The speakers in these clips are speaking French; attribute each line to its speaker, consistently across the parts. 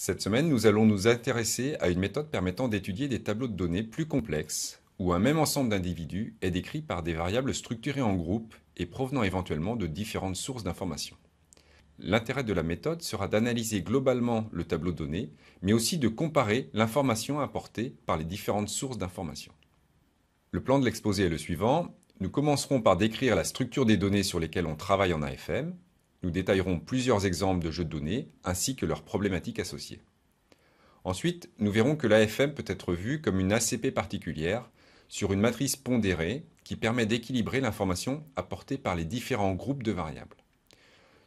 Speaker 1: Cette semaine, nous allons nous intéresser à une méthode permettant d'étudier des tableaux de données plus complexes, où un même ensemble d'individus est décrit par des variables structurées en groupes et provenant éventuellement de différentes sources d'informations. L'intérêt de la méthode sera d'analyser globalement le tableau de données, mais aussi de comparer l'information apportée par les différentes sources d'informations. Le plan de l'exposé est le suivant. Nous commencerons par décrire la structure des données sur lesquelles on travaille en AFM, nous détaillerons plusieurs exemples de jeux de données ainsi que leurs problématiques associées. Ensuite, nous verrons que l'AFM peut être vue comme une ACP particulière sur une matrice pondérée qui permet d'équilibrer l'information apportée par les différents groupes de variables.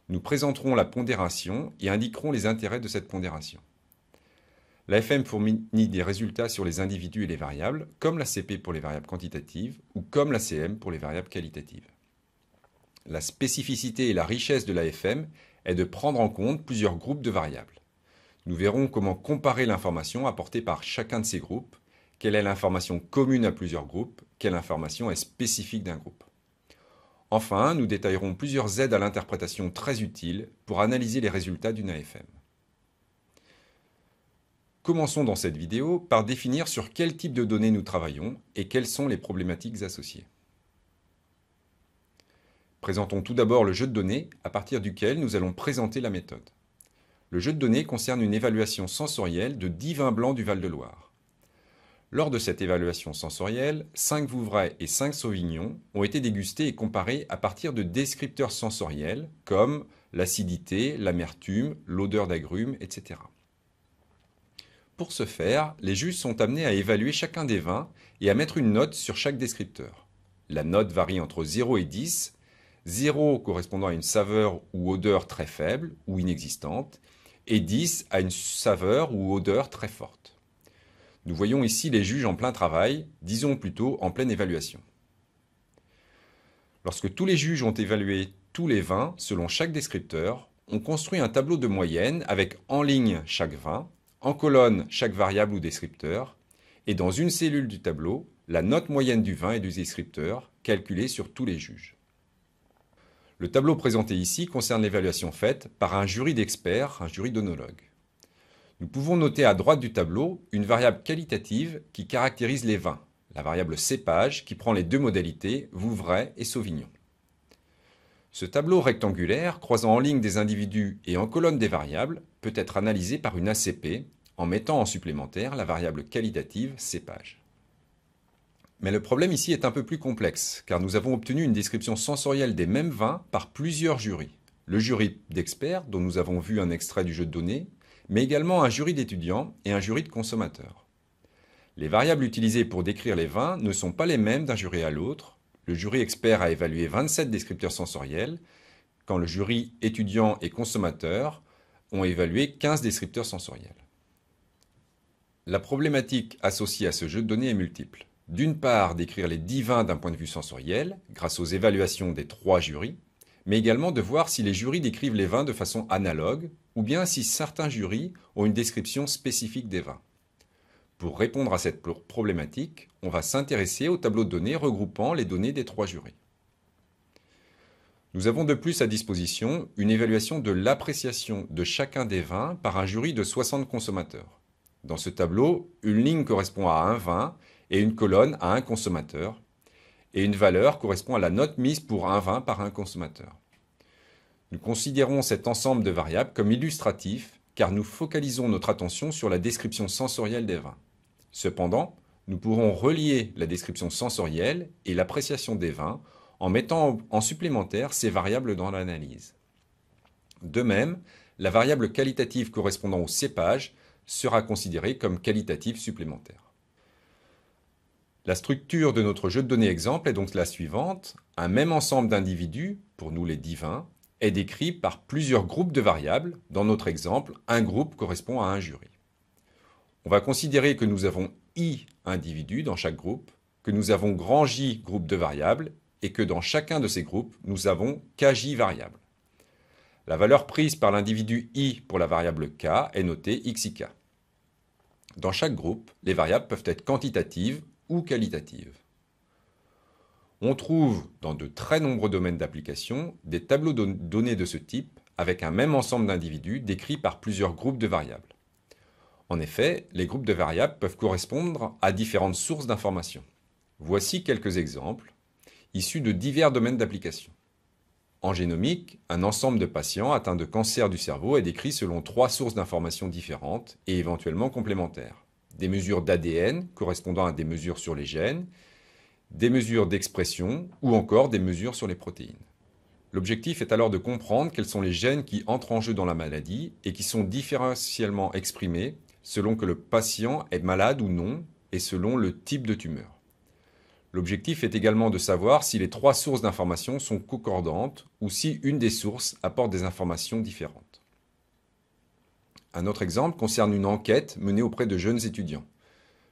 Speaker 1: Nous présenterons la pondération et indiquerons les intérêts de cette pondération. L'AFM fournit des résultats sur les individus et les variables, comme l'ACP pour les variables quantitatives ou comme la CM pour les variables qualitatives. La spécificité et la richesse de l'AFM est de prendre en compte plusieurs groupes de variables. Nous verrons comment comparer l'information apportée par chacun de ces groupes, quelle est l'information commune à plusieurs groupes, quelle information est spécifique d'un groupe. Enfin, nous détaillerons plusieurs aides à l'interprétation très utiles pour analyser les résultats d'une AFM. Commençons dans cette vidéo par définir sur quel type de données nous travaillons et quelles sont les problématiques associées. Présentons tout d'abord le jeu de données à partir duquel nous allons présenter la méthode. Le jeu de données concerne une évaluation sensorielle de 10 vins blancs du Val-de-Loire. Lors de cette évaluation sensorielle, 5 Vouvray et 5 Sauvignons ont été dégustés et comparés à partir de descripteurs sensoriels comme l'acidité, l'amertume, l'odeur d'agrumes, etc. Pour ce faire, les juges sont amenés à évaluer chacun des vins et à mettre une note sur chaque descripteur. La note varie entre 0 et 10 0 correspondant à une saveur ou odeur très faible ou inexistante, et 10 à une saveur ou odeur très forte. Nous voyons ici les juges en plein travail, disons plutôt en pleine évaluation. Lorsque tous les juges ont évalué tous les vins selon chaque descripteur, on construit un tableau de moyenne avec en ligne chaque vin, en colonne chaque variable ou descripteur, et dans une cellule du tableau, la note moyenne du vin et du descripteur calculée sur tous les juges. Le tableau présenté ici concerne l'évaluation faite par un jury d'experts, un jury d'onologues. Nous pouvons noter à droite du tableau une variable qualitative qui caractérise les vins, la variable cépage qui prend les deux modalités Vouvray et Sauvignon. Ce tableau rectangulaire, croisant en ligne des individus et en colonne des variables, peut être analysé par une ACP en mettant en supplémentaire la variable qualitative cépage. Mais le problème ici est un peu plus complexe, car nous avons obtenu une description sensorielle des mêmes vins par plusieurs jurys. Le jury d'experts, dont nous avons vu un extrait du jeu de données, mais également un jury d'étudiants et un jury de consommateurs. Les variables utilisées pour décrire les vins ne sont pas les mêmes d'un jury à l'autre. Le jury expert a évalué 27 descripteurs sensoriels, quand le jury étudiant et consommateur ont évalué 15 descripteurs sensoriels. La problématique associée à ce jeu de données est multiple d'une part d'écrire les vins d'un point de vue sensoriel, grâce aux évaluations des trois jurys, mais également de voir si les jurys décrivent les vins de façon analogue, ou bien si certains jurys ont une description spécifique des vins. Pour répondre à cette problématique, on va s'intéresser au tableau de données regroupant les données des trois jurys. Nous avons de plus à disposition une évaluation de l'appréciation de chacun des vins par un jury de 60 consommateurs. Dans ce tableau, une ligne correspond à un vin et une colonne à un consommateur, et une valeur correspond à la note mise pour un vin par un consommateur. Nous considérons cet ensemble de variables comme illustratif car nous focalisons notre attention sur la description sensorielle des vins. Cependant, nous pourrons relier la description sensorielle et l'appréciation des vins en mettant en supplémentaire ces variables dans l'analyse. De même, la variable qualitative correspondant au cépage sera considérée comme qualitative supplémentaire. La structure de notre jeu de données exemple est donc la suivante. Un même ensemble d'individus, pour nous les divins, est décrit par plusieurs groupes de variables. Dans notre exemple, un groupe correspond à un jury. On va considérer que nous avons i individus dans chaque groupe, que nous avons grand J groupe de variables et que dans chacun de ces groupes, nous avons kj variables. La valeur prise par l'individu i pour la variable k est notée xik. Dans chaque groupe, les variables peuvent être quantitatives qualitative On trouve dans de très nombreux domaines d'application des tableaux de données de ce type avec un même ensemble d'individus décrits par plusieurs groupes de variables. En effet, les groupes de variables peuvent correspondre à différentes sources d'informations. Voici quelques exemples issus de divers domaines d'application. En génomique, un ensemble de patients atteints de cancer du cerveau est décrit selon trois sources d'informations différentes et éventuellement complémentaires des mesures d'ADN correspondant à des mesures sur les gènes, des mesures d'expression ou encore des mesures sur les protéines. L'objectif est alors de comprendre quels sont les gènes qui entrent en jeu dans la maladie et qui sont différentiellement exprimés selon que le patient est malade ou non et selon le type de tumeur. L'objectif est également de savoir si les trois sources d'informations sont concordantes ou si une des sources apporte des informations différentes. Un autre exemple concerne une enquête menée auprès de jeunes étudiants.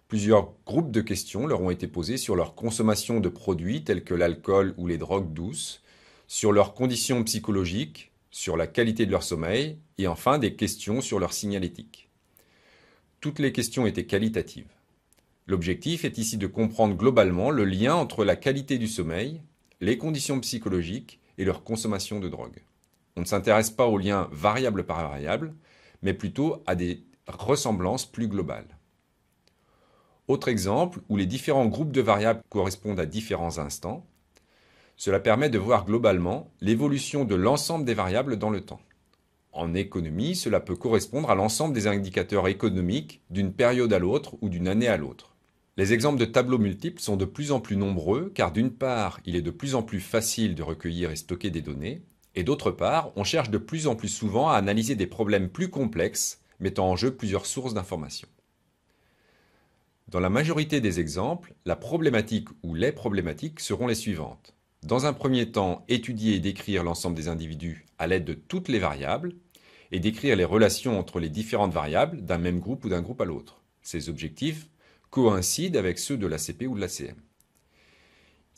Speaker 1: Plusieurs groupes de questions leur ont été posées sur leur consommation de produits tels que l'alcool ou les drogues douces, sur leurs conditions psychologiques, sur la qualité de leur sommeil et enfin des questions sur leur signalétique. Toutes les questions étaient qualitatives. L'objectif est ici de comprendre globalement le lien entre la qualité du sommeil, les conditions psychologiques et leur consommation de drogue. On ne s'intéresse pas aux liens variable par variable, mais plutôt à des ressemblances plus globales. Autre exemple où les différents groupes de variables correspondent à différents instants. Cela permet de voir globalement l'évolution de l'ensemble des variables dans le temps. En économie, cela peut correspondre à l'ensemble des indicateurs économiques d'une période à l'autre ou d'une année à l'autre. Les exemples de tableaux multiples sont de plus en plus nombreux car d'une part, il est de plus en plus facile de recueillir et stocker des données, et d'autre part, on cherche de plus en plus souvent à analyser des problèmes plus complexes, mettant en jeu plusieurs sources d'informations. Dans la majorité des exemples, la problématique ou les problématiques seront les suivantes. Dans un premier temps, étudier et décrire l'ensemble des individus à l'aide de toutes les variables, et décrire les relations entre les différentes variables d'un même groupe ou d'un groupe à l'autre. Ces objectifs coïncident avec ceux de l'ACP ou de la l'ACM.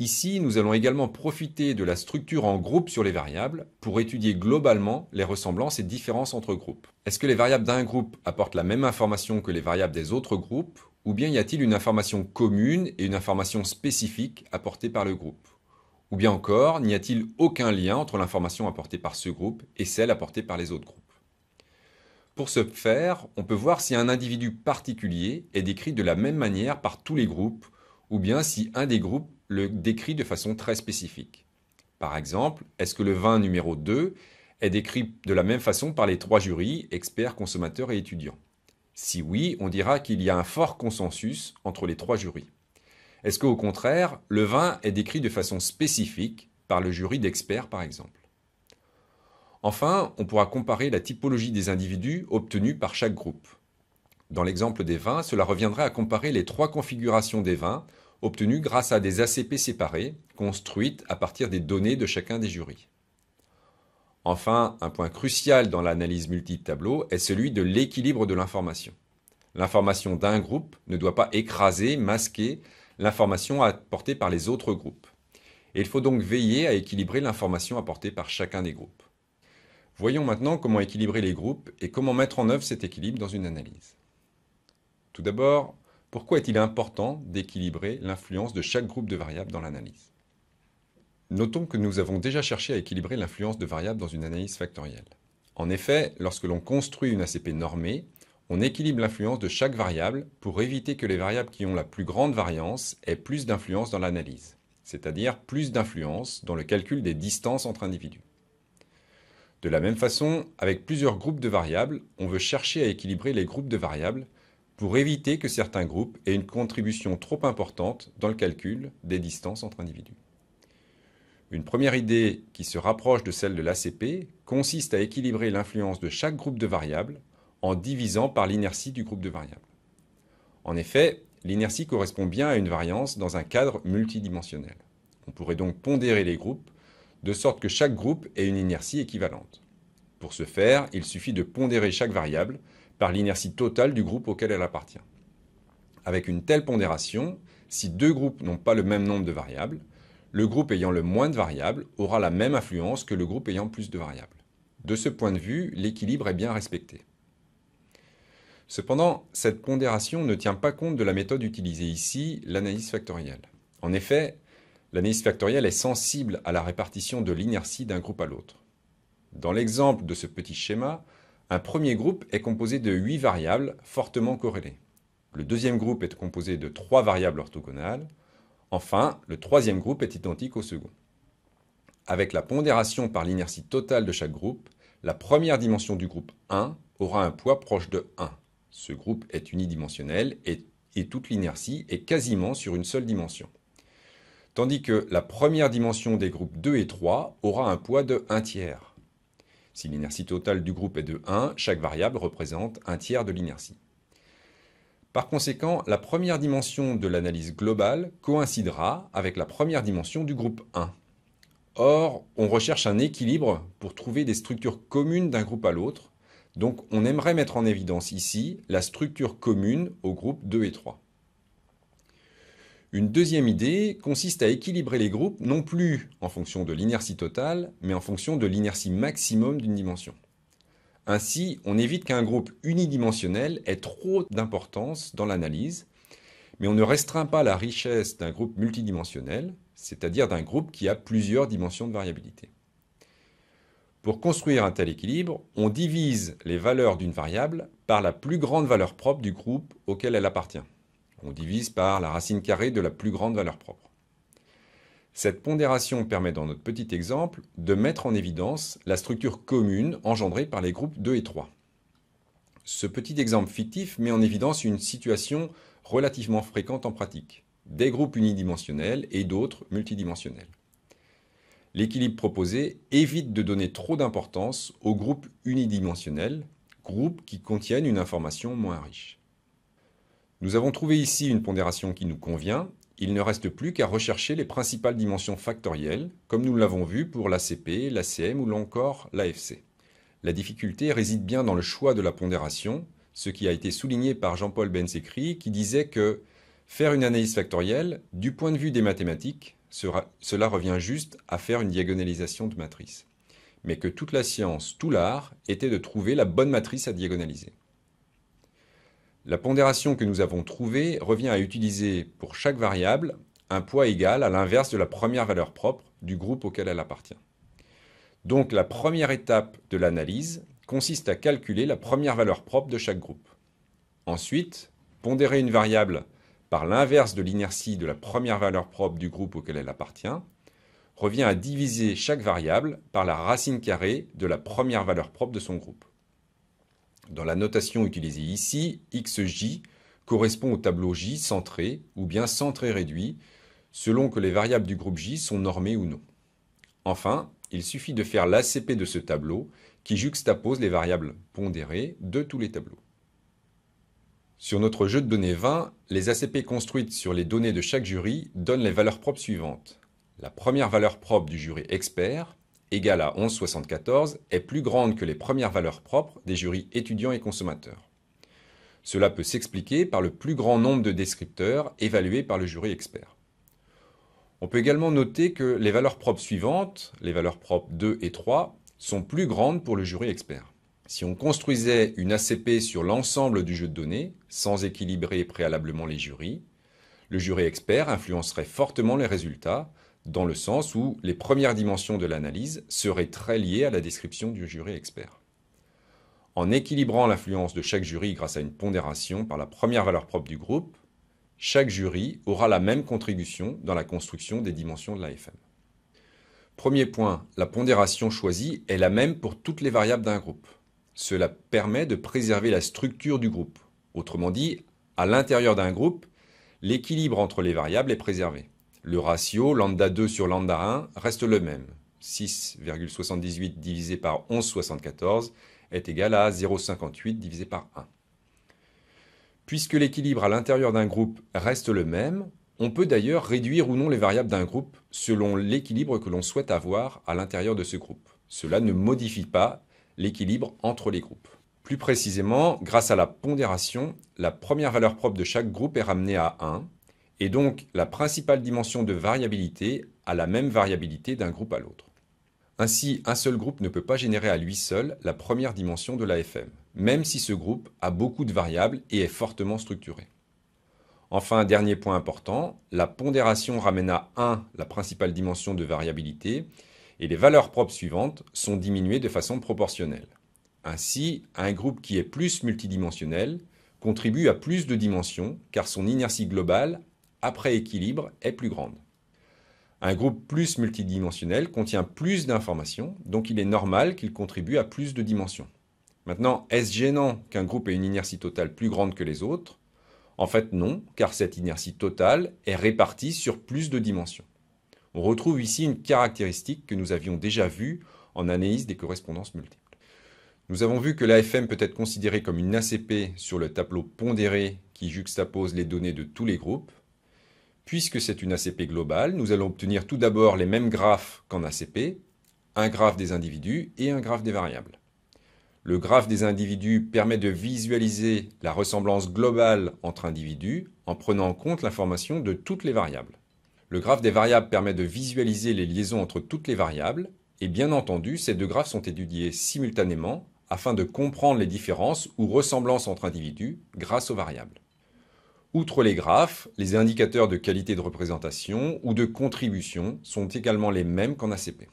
Speaker 1: Ici, nous allons également profiter de la structure en groupe sur les variables pour étudier globalement les ressemblances et différences entre groupes. Est-ce que les variables d'un groupe apportent la même information que les variables des autres groupes ou bien y a-t-il une information commune et une information spécifique apportée par le groupe Ou bien encore, n'y a-t-il aucun lien entre l'information apportée par ce groupe et celle apportée par les autres groupes pour ce faire, on peut voir si un individu particulier est décrit de la même manière par tous les groupes, ou bien si un des groupes le décrit de façon très spécifique. Par exemple, est-ce que le vin numéro 2 est décrit de la même façon par les trois jurys, experts, consommateurs et étudiants Si oui, on dira qu'il y a un fort consensus entre les trois jurys. Est-ce qu'au contraire, le vin est décrit de façon spécifique par le jury d'experts, par exemple Enfin, on pourra comparer la typologie des individus obtenus par chaque groupe. Dans l'exemple des vins, cela reviendrait à comparer les trois configurations des vins obtenu grâce à des ACP séparées, construites à partir des données de chacun des jurys. Enfin, un point crucial dans l'analyse multi-tableau est celui de l'équilibre de l'information. L'information d'un groupe ne doit pas écraser, masquer l'information apportée par les autres groupes. il faut donc veiller à équilibrer l'information apportée par chacun des groupes. Voyons maintenant comment équilibrer les groupes et comment mettre en œuvre cet équilibre dans une analyse. Tout d'abord, pourquoi est-il important d'équilibrer l'influence de chaque groupe de variables dans l'analyse Notons que nous avons déjà cherché à équilibrer l'influence de variables dans une analyse factorielle. En effet, lorsque l'on construit une ACP normée, on équilibre l'influence de chaque variable pour éviter que les variables qui ont la plus grande variance aient plus d'influence dans l'analyse, c'est-à-dire plus d'influence dans le calcul des distances entre individus. De la même façon, avec plusieurs groupes de variables, on veut chercher à équilibrer les groupes de variables pour éviter que certains groupes aient une contribution trop importante dans le calcul des distances entre individus. Une première idée qui se rapproche de celle de l'ACP consiste à équilibrer l'influence de chaque groupe de variables en divisant par l'inertie du groupe de variables. En effet, l'inertie correspond bien à une variance dans un cadre multidimensionnel. On pourrait donc pondérer les groupes de sorte que chaque groupe ait une inertie équivalente. Pour ce faire, il suffit de pondérer chaque variable par l'inertie totale du groupe auquel elle appartient. Avec une telle pondération, si deux groupes n'ont pas le même nombre de variables, le groupe ayant le moins de variables aura la même influence que le groupe ayant plus de variables. De ce point de vue, l'équilibre est bien respecté. Cependant, cette pondération ne tient pas compte de la méthode utilisée ici, l'analyse factorielle. En effet, l'analyse factorielle est sensible à la répartition de l'inertie d'un groupe à l'autre. Dans l'exemple de ce petit schéma, un premier groupe est composé de 8 variables fortement corrélées. Le deuxième groupe est composé de 3 variables orthogonales. Enfin, le troisième groupe est identique au second. Avec la pondération par l'inertie totale de chaque groupe, la première dimension du groupe 1 aura un poids proche de 1. Ce groupe est unidimensionnel et, toute l'inertie est quasiment sur une seule dimension. Tandis que la première dimension des groupes 2 et 3 aura un poids de 1 tiers. Si l'inertie totale du groupe est de 1, chaque variable représente un tiers de l'inertie. Par conséquent, la première dimension de l'analyse globale coïncidera avec la première dimension du groupe 1. Or, on recherche un équilibre pour trouver des structures communes d'un groupe à l'autre, donc on aimerait mettre en évidence ici la structure commune aux groupes 2 et 3. Une deuxième idée consiste à équilibrer les groupes non plus en fonction de l'inertie totale, mais en fonction de l'inertie maximum d'une dimension. Ainsi, on évite qu'un groupe unidimensionnel ait trop d'importance dans l'analyse, mais on ne restreint pas la richesse d'un groupe multidimensionnel, c'est-à-dire d'un groupe qui a plusieurs dimensions de variabilité. Pour construire un tel équilibre, on divise les valeurs d'une variable par la plus grande valeur propre du groupe auquel elle appartient. On divise par la racine carrée de la plus grande valeur propre. Cette pondération permet dans notre petit exemple de mettre en évidence la structure commune engendrée par les groupes 2 et 3. Ce petit exemple fictif met en évidence une situation relativement fréquente en pratique, des groupes unidimensionnels et d'autres multidimensionnels. L'équilibre proposé évite de donner trop d'importance aux groupes unidimensionnels, groupes qui contiennent une information moins riche. Nous avons trouvé ici une pondération qui nous convient. Il ne reste plus qu'à rechercher les principales dimensions factorielles, comme nous l'avons vu pour l'ACP, l'ACM ou encore l'AFC. La difficulté réside bien dans le choix de la pondération, ce qui a été souligné par Jean-Paul Bensécry qui disait que faire une analyse factorielle, du point de vue des mathématiques, cela revient juste à faire une diagonalisation de matrice. Mais que toute la science, tout l'art, était de trouver la bonne matrice à diagonaliser. La pondération que nous avons trouvée revient à utiliser pour chaque variable un poids égal à l'inverse de la première valeur propre du groupe auquel elle appartient. Donc la première étape de l'analyse consiste à calculer la première valeur propre de chaque groupe. Ensuite, pondérer une variable par l'inverse de l'inertie de la première valeur propre du groupe auquel elle appartient revient à diviser chaque variable par la racine carrée de la première valeur propre de son groupe. Dans la notation utilisée ici, xj correspond au tableau J centré ou bien centré réduit, selon que les variables du groupe J sont normées ou non. Enfin, il suffit de faire l'ACP de ce tableau qui juxtapose les variables pondérées de tous les tableaux. Sur notre jeu de données 20, les ACP construites sur les données de chaque jury donnent les valeurs propres suivantes. La première valeur propre du jury expert, égale à 11,74 est plus grande que les premières valeurs propres des jurys étudiants et consommateurs. Cela peut s'expliquer par le plus grand nombre de descripteurs évalués par le jury expert. On peut également noter que les valeurs propres suivantes, les valeurs propres 2 et 3, sont plus grandes pour le jury expert. Si on construisait une ACP sur l'ensemble du jeu de données, sans équilibrer préalablement les jurys, le jury expert influencerait fortement les résultats, dans le sens où les premières dimensions de l'analyse seraient très liées à la description du jury expert. En équilibrant l'influence de chaque jury grâce à une pondération par la première valeur propre du groupe, chaque jury aura la même contribution dans la construction des dimensions de l'AFM. Premier point, la pondération choisie est la même pour toutes les variables d'un groupe. Cela permet de préserver la structure du groupe. Autrement dit, à l'intérieur d'un groupe, l'équilibre entre les variables est préservé. Le ratio lambda 2 sur lambda 1 reste le même. 6,78 divisé par 11,74 est égal à 0,58 divisé par 1. Puisque l'équilibre à l'intérieur d'un groupe reste le même, on peut d'ailleurs réduire ou non les variables d'un groupe selon l'équilibre que l'on souhaite avoir à l'intérieur de ce groupe. Cela ne modifie pas l'équilibre entre les groupes. Plus précisément, grâce à la pondération, la première valeur propre de chaque groupe est ramenée à 1, et donc la principale dimension de variabilité a la même variabilité d'un groupe à l'autre. Ainsi, un seul groupe ne peut pas générer à lui seul la première dimension de l'AFM, même si ce groupe a beaucoup de variables et est fortement structuré. Enfin, dernier point important, la pondération ramène à 1 la principale dimension de variabilité et les valeurs propres suivantes sont diminuées de façon proportionnelle. Ainsi, un groupe qui est plus multidimensionnel contribue à plus de dimensions car son inertie globale après équilibre est plus grande. Un groupe plus multidimensionnel contient plus d'informations, donc il est normal qu'il contribue à plus de dimensions. Maintenant, est-ce gênant qu'un groupe ait une inertie totale plus grande que les autres En fait non, car cette inertie totale est répartie sur plus de dimensions. On retrouve ici une caractéristique que nous avions déjà vue en analyse des correspondances multiples. Nous avons vu que l'AFM peut être considérée comme une ACP sur le tableau pondéré qui juxtapose les données de tous les groupes. Puisque c'est une ACP globale, nous allons obtenir tout d'abord les mêmes graphes qu'en ACP, un graphe des individus et un graphe des variables. Le graphe des individus permet de visualiser la ressemblance globale entre individus en prenant en compte l'information de toutes les variables. Le graphe des variables permet de visualiser les liaisons entre toutes les variables et bien entendu, ces deux graphes sont étudiés simultanément afin de comprendre les différences ou ressemblances entre individus grâce aux variables. Outre les graphes, les indicateurs de qualité de représentation ou de contribution sont également les mêmes qu'en ACP.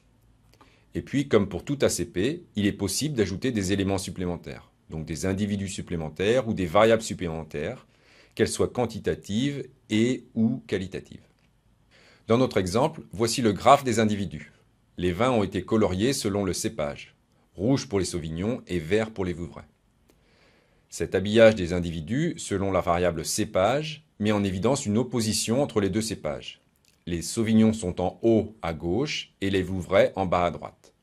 Speaker 1: Et puis, comme pour tout ACP, il est possible d'ajouter des éléments supplémentaires, donc des individus supplémentaires ou des variables supplémentaires, qu'elles soient quantitatives et ou qualitatives. Dans notre exemple, voici le graphe des individus. Les vins ont été coloriés selon le cépage, rouge pour les sauvignons et vert pour les Vouvray. Cet habillage des individus, selon la variable cépage, met en évidence une opposition entre les deux cépages. Les sauvignons sont en haut à gauche et les vouvrais en bas à droite.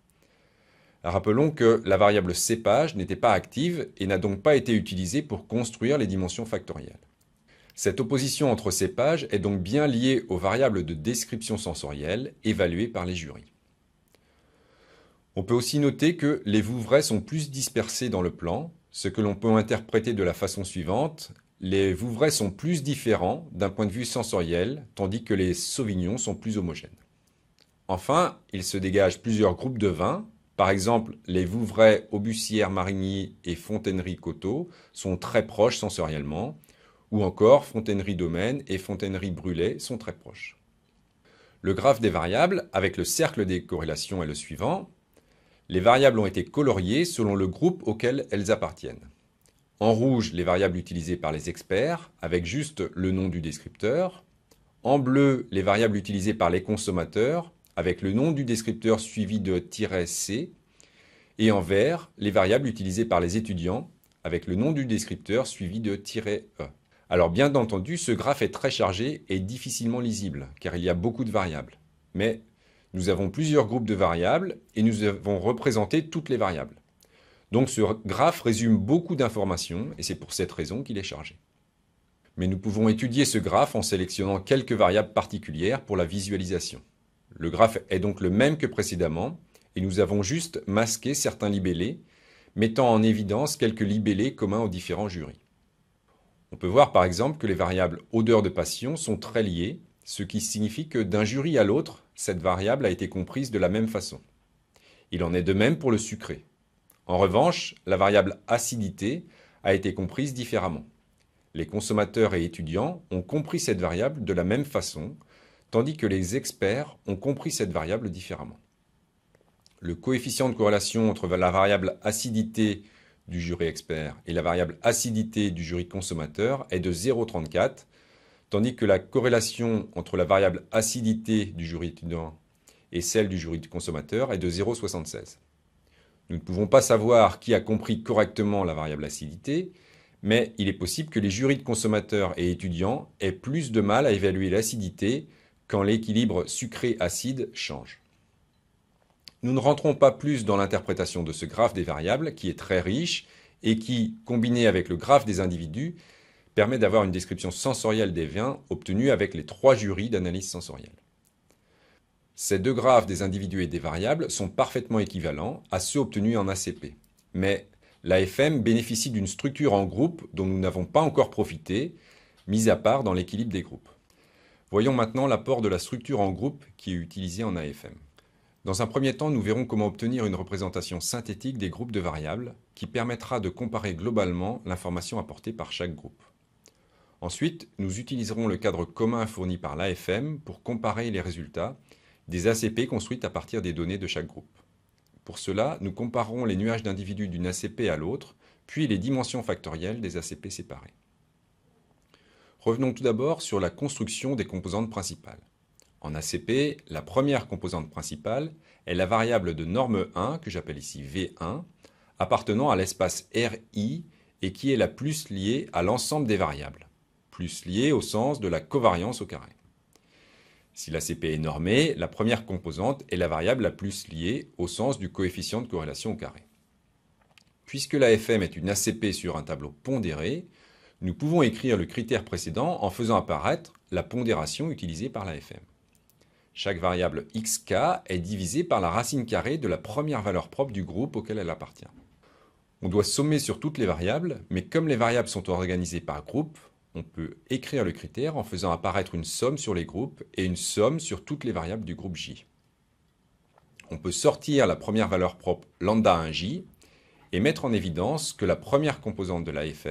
Speaker 1: Rappelons que la variable cépage n'était pas active et n'a donc pas été utilisée pour construire les dimensions factorielles. Cette opposition entre cépages est donc bien liée aux variables de description sensorielle évaluées par les jurys. On peut aussi noter que les vouvrais sont plus dispersés dans le plan, ce que l'on peut interpréter de la façon suivante. Les Vouvrais sont plus différents d'un point de vue sensoriel, tandis que les Sauvignons sont plus homogènes. Enfin, il se dégage plusieurs groupes de vins. Par exemple, les Vouvrais, Aubussière, Marigny et Fontainerie-Coteau sont très proches sensoriellement, ou encore Fontainerie-Domaine et Fontainerie-Brûlé sont très proches. Le graphe des variables, avec le cercle des corrélations, est le suivant. Les variables ont été coloriées selon le groupe auquel elles appartiennent. En rouge, les variables utilisées par les experts, avec juste le nom du descripteur. En bleu, les variables utilisées par les consommateurs, avec le nom du descripteur suivi de "-c". Et en vert, les variables utilisées par les étudiants, avec le nom du descripteur suivi de "-e". Alors bien entendu, ce graphe est très chargé et difficilement lisible, car il y a beaucoup de variables. Mais nous avons plusieurs groupes de variables et nous avons représenté toutes les variables. Donc ce graphe résume beaucoup d'informations et c'est pour cette raison qu'il est chargé. Mais nous pouvons étudier ce graphe en sélectionnant quelques variables particulières pour la visualisation. Le graphe est donc le même que précédemment et nous avons juste masqué certains libellés, mettant en évidence quelques libellés communs aux différents jurys. On peut voir par exemple que les variables odeur de passion sont très liées, ce qui signifie que d'un jury à l'autre, cette variable a été comprise de la même façon. Il en est de même pour le sucré. En revanche, la variable acidité a été comprise différemment. Les consommateurs et étudiants ont compris cette variable de la même façon, tandis que les experts ont compris cette variable différemment. Le coefficient de corrélation entre la variable acidité du jury expert et la variable acidité du jury consommateur est de 0,34, Tandis que la corrélation entre la variable acidité du jury étudiant et celle du jury de consommateur est de 0,76. Nous ne pouvons pas savoir qui a compris correctement la variable acidité, mais il est possible que les jurys de consommateurs et étudiants aient plus de mal à évaluer l'acidité quand l'équilibre sucré-acide change. Nous ne rentrons pas plus dans l'interprétation de ce graphe des variables qui est très riche et qui, combiné avec le graphe des individus, permet d'avoir une description sensorielle des vins obtenue avec les trois jurys d'analyse sensorielle. Ces deux graphes des individus et des variables sont parfaitement équivalents à ceux obtenus en ACP. Mais l'AFM bénéficie d'une structure en groupe dont nous n'avons pas encore profité, mise à part dans l'équilibre des groupes. Voyons maintenant l'apport de la structure en groupe qui est utilisée en AFM. Dans un premier temps, nous verrons comment obtenir une représentation synthétique des groupes de variables qui permettra de comparer globalement l'information apportée par chaque groupe. Ensuite, nous utiliserons le cadre commun fourni par l'AFM pour comparer les résultats des ACP construites à partir des données de chaque groupe. Pour cela, nous comparerons les nuages d'individus d'une ACP à l'autre, puis les dimensions factorielles des ACP séparées. Revenons tout d'abord sur la construction des composantes principales. En ACP, la première composante principale est la variable de norme 1, que j'appelle ici V1, appartenant à l'espace RI et qui est la plus liée à l'ensemble des variables plus liée au sens de la covariance au carré. Si l'ACP est normée, la première composante est la variable la plus liée au sens du coefficient de corrélation au carré. Puisque la FM est une ACP sur un tableau pondéré, nous pouvons écrire le critère précédent en faisant apparaître la pondération utilisée par la FM. Chaque variable xk est divisée par la racine carrée de la première valeur propre du groupe auquel elle appartient. On doit sommer sur toutes les variables, mais comme les variables sont organisées par groupe, on peut écrire le critère en faisant apparaître une somme sur les groupes et une somme sur toutes les variables du groupe J. On peut sortir la première valeur propre lambda 1j et mettre en évidence que la première composante de la est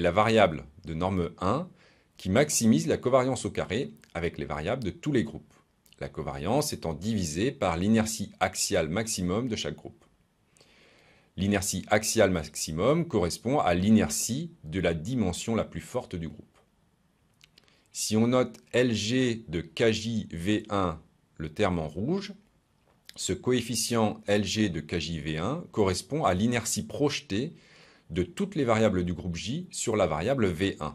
Speaker 1: la variable de norme 1 qui maximise la covariance au carré avec les variables de tous les groupes, la covariance étant divisée par l'inertie axiale maximum de chaque groupe. L'inertie axiale maximum correspond à l'inertie de la dimension la plus forte du groupe. Si on note Lg de KJV1, le terme en rouge, ce coefficient Lg de KJV1 correspond à l'inertie projetée de toutes les variables du groupe J sur la variable V1.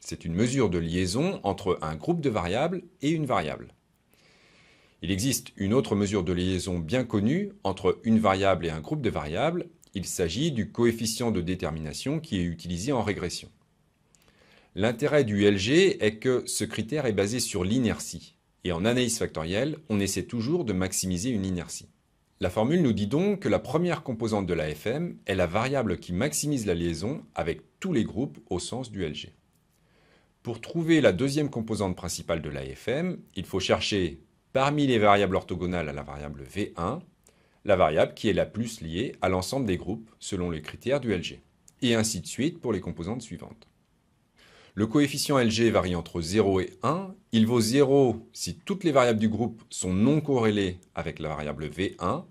Speaker 1: C'est une mesure de liaison entre un groupe de variables et une variable. Il existe une autre mesure de liaison bien connue entre une variable et un groupe de variables. Il s'agit du coefficient de détermination qui est utilisé en régression. L'intérêt du LG est que ce critère est basé sur l'inertie. Et en analyse factorielle, on essaie toujours de maximiser une inertie. La formule nous dit donc que la première composante de la FM est la variable qui maximise la liaison avec tous les groupes au sens du LG. Pour trouver la deuxième composante principale de l'AFM, il faut chercher parmi les variables orthogonales à la variable V1, la variable qui est la plus liée à l'ensemble des groupes selon les critères du LG, et ainsi de suite pour les composantes suivantes. Le coefficient LG varie entre 0 et 1. Il vaut 0 si toutes les variables du groupe sont non corrélées avec la variable V1.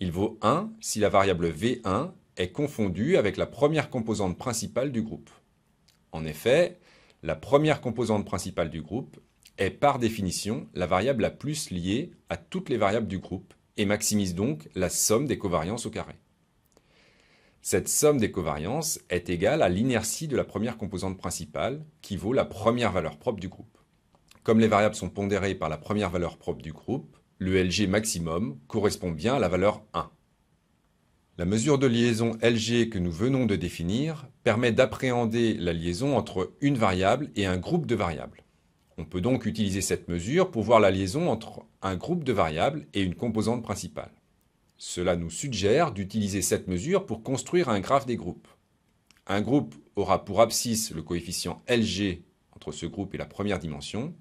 Speaker 1: Il vaut 1 si la variable V1 est confondue avec la première composante principale du groupe. En effet, la première composante principale du groupe est par définition la variable la plus liée à toutes les variables du groupe et maximise donc la somme des covariances au carré. Cette somme des covariances est égale à l'inertie de la première composante principale qui vaut la première valeur propre du groupe. Comme les variables sont pondérées par la première valeur propre du groupe, le LG maximum correspond bien à la valeur 1. La mesure de liaison LG que nous venons de définir permet d'appréhender la liaison entre une variable et un groupe de variables. On peut donc utiliser cette mesure pour voir la liaison entre un groupe de variables et une composante principale. Cela nous suggère d'utiliser cette mesure pour construire un graphe des groupes. Un groupe aura pour abscisse le coefficient LG entre ce groupe et la première dimension,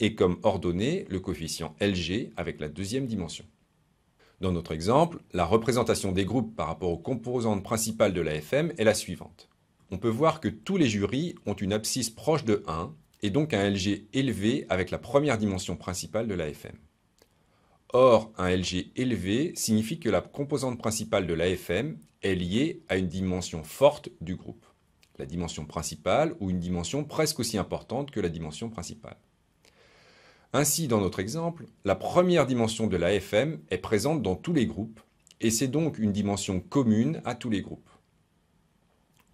Speaker 1: et comme ordonnée le coefficient LG avec la deuxième dimension. Dans notre exemple, la représentation des groupes par rapport aux composantes principales de la FM est la suivante. On peut voir que tous les jurys ont une abscisse proche de 1 et donc un LG élevé avec la première dimension principale de l'AFM. Or, un LG élevé signifie que la composante principale de l'AFM est liée à une dimension forte du groupe, la dimension principale ou une dimension presque aussi importante que la dimension principale. Ainsi, dans notre exemple, la première dimension de l'AFM est présente dans tous les groupes, et c'est donc une dimension commune à tous les groupes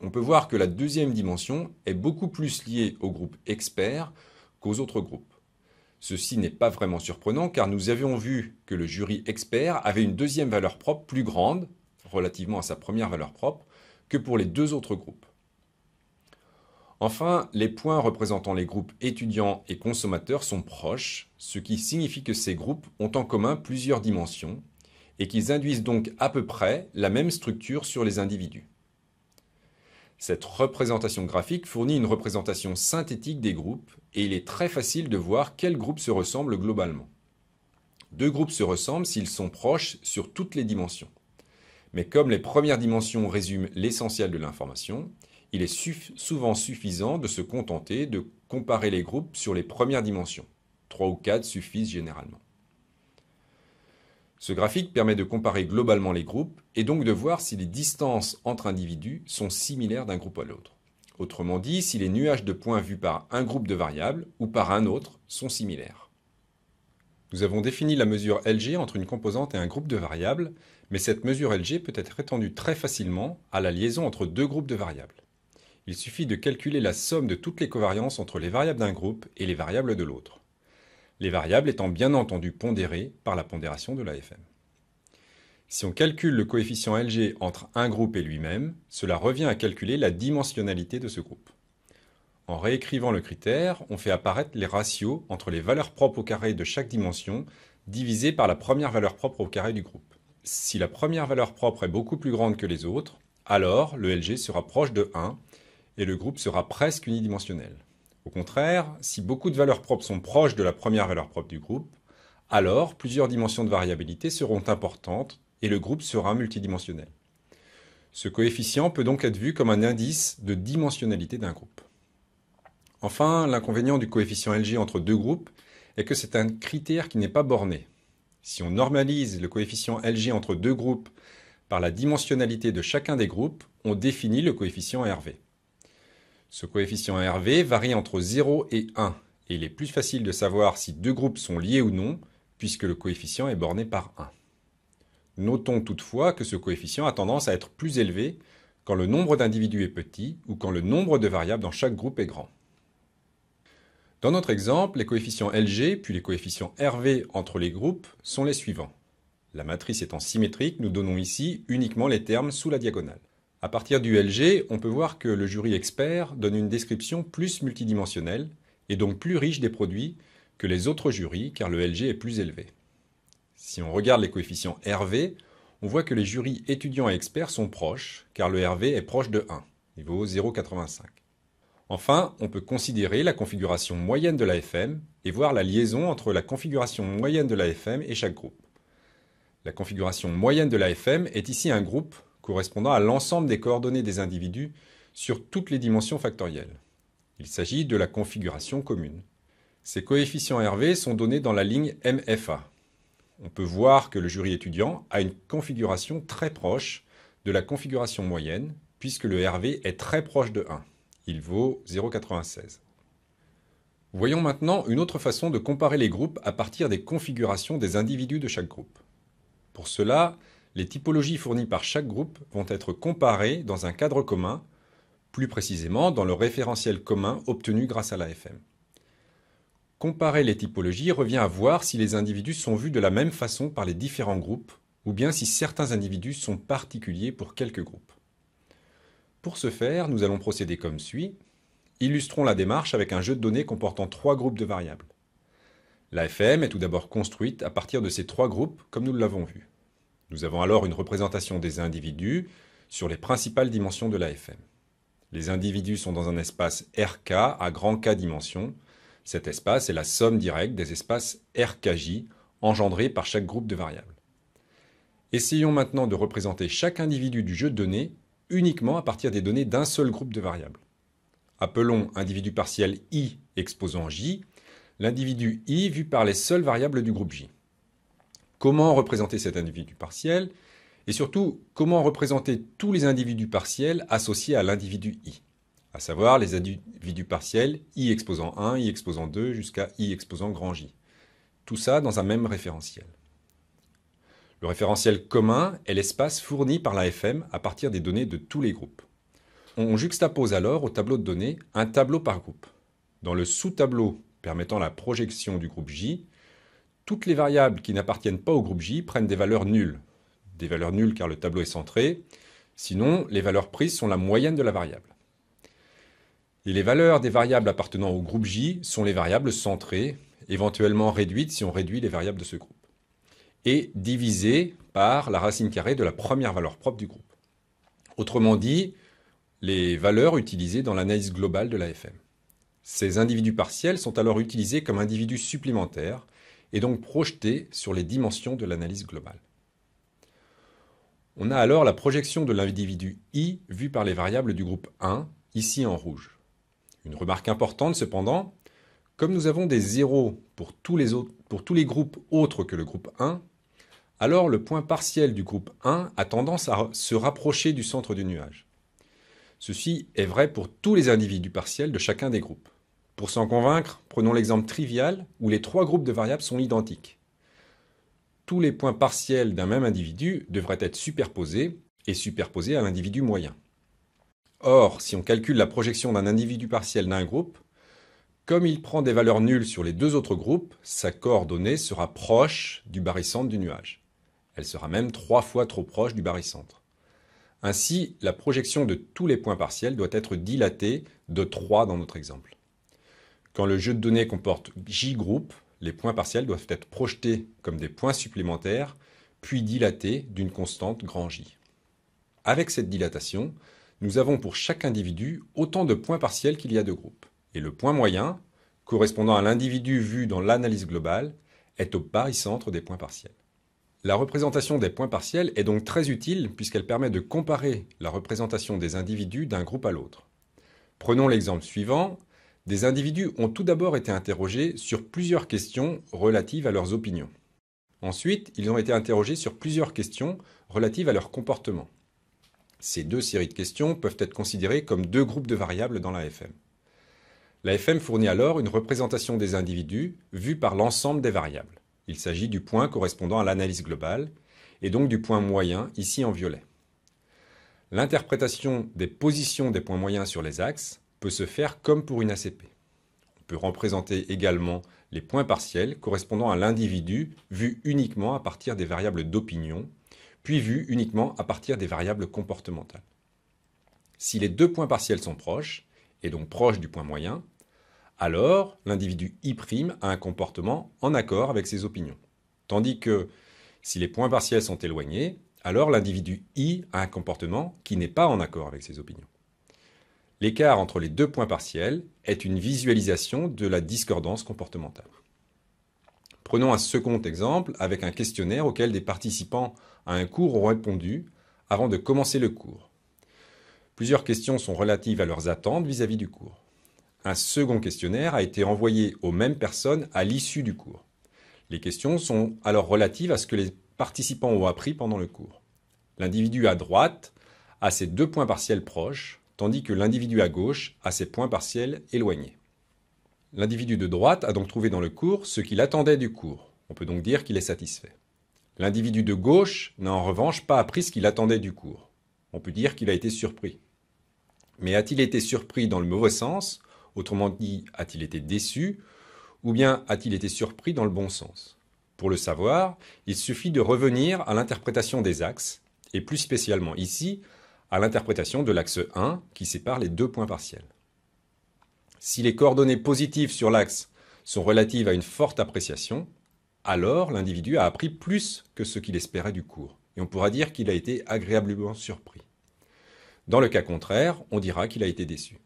Speaker 1: on peut voir que la deuxième dimension est beaucoup plus liée au groupe expert qu'aux autres groupes. Ceci n'est pas vraiment surprenant car nous avions vu que le jury expert avait une deuxième valeur propre plus grande, relativement à sa première valeur propre, que pour les deux autres groupes. Enfin, les points représentant les groupes étudiants et consommateurs sont proches, ce qui signifie que ces groupes ont en commun plusieurs dimensions et qu'ils induisent donc à peu près la même structure sur les individus. Cette représentation graphique fournit une représentation synthétique des groupes et il est très facile de voir quels groupes se ressemblent globalement. Deux groupes se ressemblent s'ils sont proches sur toutes les dimensions. Mais comme les premières dimensions résument l'essentiel de l'information, il est souvent suffisant de se contenter de comparer les groupes sur les premières dimensions. Trois ou quatre suffisent généralement. Ce graphique permet de comparer globalement les groupes et donc de voir si les distances entre individus sont similaires d'un groupe à l'autre. Autrement dit, si les nuages de points vus par un groupe de variables ou par un autre sont similaires. Nous avons défini la mesure LG entre une composante et un groupe de variables, mais cette mesure LG peut être étendue très facilement à la liaison entre deux groupes de variables. Il suffit de calculer la somme de toutes les covariances entre les variables d'un groupe et les variables de l'autre les variables étant bien entendu pondérées par la pondération de l'AFM. Si on calcule le coefficient LG entre un groupe et lui-même, cela revient à calculer la dimensionnalité de ce groupe. En réécrivant le critère, on fait apparaître les ratios entre les valeurs propres au carré de chaque dimension divisées par la première valeur propre au carré du groupe. Si la première valeur propre est beaucoup plus grande que les autres, alors le LG sera proche de 1 et le groupe sera presque unidimensionnel. Au contraire, si beaucoup de valeurs propres sont proches de la première valeur propre du groupe, alors plusieurs dimensions de variabilité seront importantes et le groupe sera multidimensionnel. Ce coefficient peut donc être vu comme un indice de dimensionnalité d'un groupe. Enfin, l'inconvénient du coefficient LG entre deux groupes est que c'est un critère qui n'est pas borné. Si on normalise le coefficient LG entre deux groupes par la dimensionnalité de chacun des groupes, on définit le coefficient RV. Ce coefficient RV varie entre 0 et 1, et il est plus facile de savoir si deux groupes sont liés ou non, puisque le coefficient est borné par 1. Notons toutefois que ce coefficient a tendance à être plus élevé quand le nombre d'individus est petit ou quand le nombre de variables dans chaque groupe est grand. Dans notre exemple, les coefficients LG puis les coefficients RV entre les groupes sont les suivants. La matrice étant symétrique, nous donnons ici uniquement les termes sous la diagonale. À partir du LG, on peut voir que le jury expert donne une description plus multidimensionnelle et donc plus riche des produits que les autres jurys car le LG est plus élevé. Si on regarde les coefficients RV, on voit que les jurys étudiants et experts sont proches car le RV est proche de 1, niveau 0,85. Enfin, on peut considérer la configuration moyenne de l'AFM et voir la liaison entre la configuration moyenne de l'AFM et chaque groupe. La configuration moyenne de l'AFM est ici un groupe correspondant à l'ensemble des coordonnées des individus sur toutes les dimensions factorielles. Il s'agit de la configuration commune. Ces coefficients RV sont donnés dans la ligne MFA. On peut voir que le jury étudiant a une configuration très proche de la configuration moyenne, puisque le RV est très proche de 1. Il vaut 0,96. Voyons maintenant une autre façon de comparer les groupes à partir des configurations des individus de chaque groupe. Pour cela, les typologies fournies par chaque groupe vont être comparées dans un cadre commun, plus précisément dans le référentiel commun obtenu grâce à l'AFM. Comparer les typologies revient à voir si les individus sont vus de la même façon par les différents groupes, ou bien si certains individus sont particuliers pour quelques groupes. Pour ce faire, nous allons procéder comme suit. Illustrons la démarche avec un jeu de données comportant trois groupes de variables. L'AFM est tout d'abord construite à partir de ces trois groupes, comme nous l'avons vu. Nous avons alors une représentation des individus sur les principales dimensions de l'AFM. Les individus sont dans un espace RK à grand K dimension. Cet espace est la somme directe des espaces RKJ engendrés par chaque groupe de variables. Essayons maintenant de représenter chaque individu du jeu de données uniquement à partir des données d'un seul groupe de variables. Appelons individu partiel i exposant j l'individu i vu par les seules variables du groupe j. Comment représenter cet individu partiel Et surtout, comment représenter tous les individus partiels associés à l'individu i à savoir les individus partiels i exposant 1, i exposant 2 jusqu'à i exposant grand j. Tout ça dans un même référentiel. Le référentiel commun est l'espace fourni par la FM à partir des données de tous les groupes. On juxtapose alors au tableau de données un tableau par groupe. Dans le sous-tableau permettant la projection du groupe J, toutes les variables qui n'appartiennent pas au groupe J prennent des valeurs nulles. Des valeurs nulles car le tableau est centré. Sinon, les valeurs prises sont la moyenne de la variable. Et les valeurs des variables appartenant au groupe J sont les variables centrées, éventuellement réduites si on réduit les variables de ce groupe, et divisées par la racine carrée de la première valeur propre du groupe. Autrement dit, les valeurs utilisées dans l'analyse globale de l'AFM. Ces individus partiels sont alors utilisés comme individus supplémentaires et donc projeté sur les dimensions de l'analyse globale. On a alors la projection de l'individu I vu par les variables du groupe 1, ici en rouge. Une remarque importante cependant, comme nous avons des zéros pour tous les, autres, pour tous les groupes autres que le groupe 1, alors le point partiel du groupe 1 a tendance à se rapprocher du centre du nuage. Ceci est vrai pour tous les individus partiels de chacun des groupes. Pour s'en convaincre, prenons l'exemple trivial où les trois groupes de variables sont identiques. Tous les points partiels d'un même individu devraient être superposés et superposés à l'individu moyen. Or, si on calcule la projection d'un individu partiel d'un groupe, comme il prend des valeurs nulles sur les deux autres groupes, sa coordonnée sera proche du barycentre du nuage. Elle sera même trois fois trop proche du barycentre. Ainsi, la projection de tous les points partiels doit être dilatée de 3 dans notre exemple. Quand le jeu de données comporte J groupes, les points partiels doivent être projetés comme des points supplémentaires, puis dilatés d'une constante grand J. Avec cette dilatation, nous avons pour chaque individu autant de points partiels qu'il y a de groupes. Et le point moyen, correspondant à l'individu vu dans l'analyse globale, est au centre des points partiels. La représentation des points partiels est donc très utile puisqu'elle permet de comparer la représentation des individus d'un groupe à l'autre. Prenons l'exemple suivant, des individus ont tout d'abord été interrogés sur plusieurs questions relatives à leurs opinions. Ensuite, ils ont été interrogés sur plusieurs questions relatives à leur comportement. Ces deux séries de questions peuvent être considérées comme deux groupes de variables dans la FM. La FM fournit alors une représentation des individus vue par l'ensemble des variables. Il s'agit du point correspondant à l'analyse globale, et donc du point moyen, ici en violet. L'interprétation des positions des points moyens sur les axes peut se faire comme pour une ACP. On peut représenter également les points partiels correspondant à l'individu vu uniquement à partir des variables d'opinion, puis vu uniquement à partir des variables comportementales. Si les deux points partiels sont proches, et donc proches du point moyen, alors l'individu I' a un comportement en accord avec ses opinions. Tandis que si les points partiels sont éloignés, alors l'individu I a un comportement qui n'est pas en accord avec ses opinions. L'écart entre les deux points partiels est une visualisation de la discordance comportementale. Prenons un second exemple avec un questionnaire auquel des participants à un cours ont répondu avant de commencer le cours. Plusieurs questions sont relatives à leurs attentes vis-à-vis du cours. Un second questionnaire a été envoyé aux mêmes personnes à l'issue du cours. Les questions sont alors relatives à ce que les participants ont appris pendant le cours. L'individu à droite a ses deux points partiels proches, tandis que l'individu à gauche a ses points partiels éloignés. L'individu de droite a donc trouvé dans le cours ce qu'il attendait du cours. On peut donc dire qu'il est satisfait. L'individu de gauche n'a en revanche pas appris ce qu'il attendait du cours. On peut dire qu'il a été surpris. Mais a-t-il été surpris dans le mauvais sens Autrement dit, a-t-il été déçu Ou bien a-t-il été surpris dans le bon sens Pour le savoir, il suffit de revenir à l'interprétation des axes, et plus spécialement ici, à l'interprétation de l'axe 1 qui sépare les deux points partiels. Si les coordonnées positives sur l'axe sont relatives à une forte appréciation, alors l'individu a appris plus que ce qu'il espérait du cours, et on pourra dire qu'il a été agréablement surpris. Dans le cas contraire, on dira qu'il a été déçu.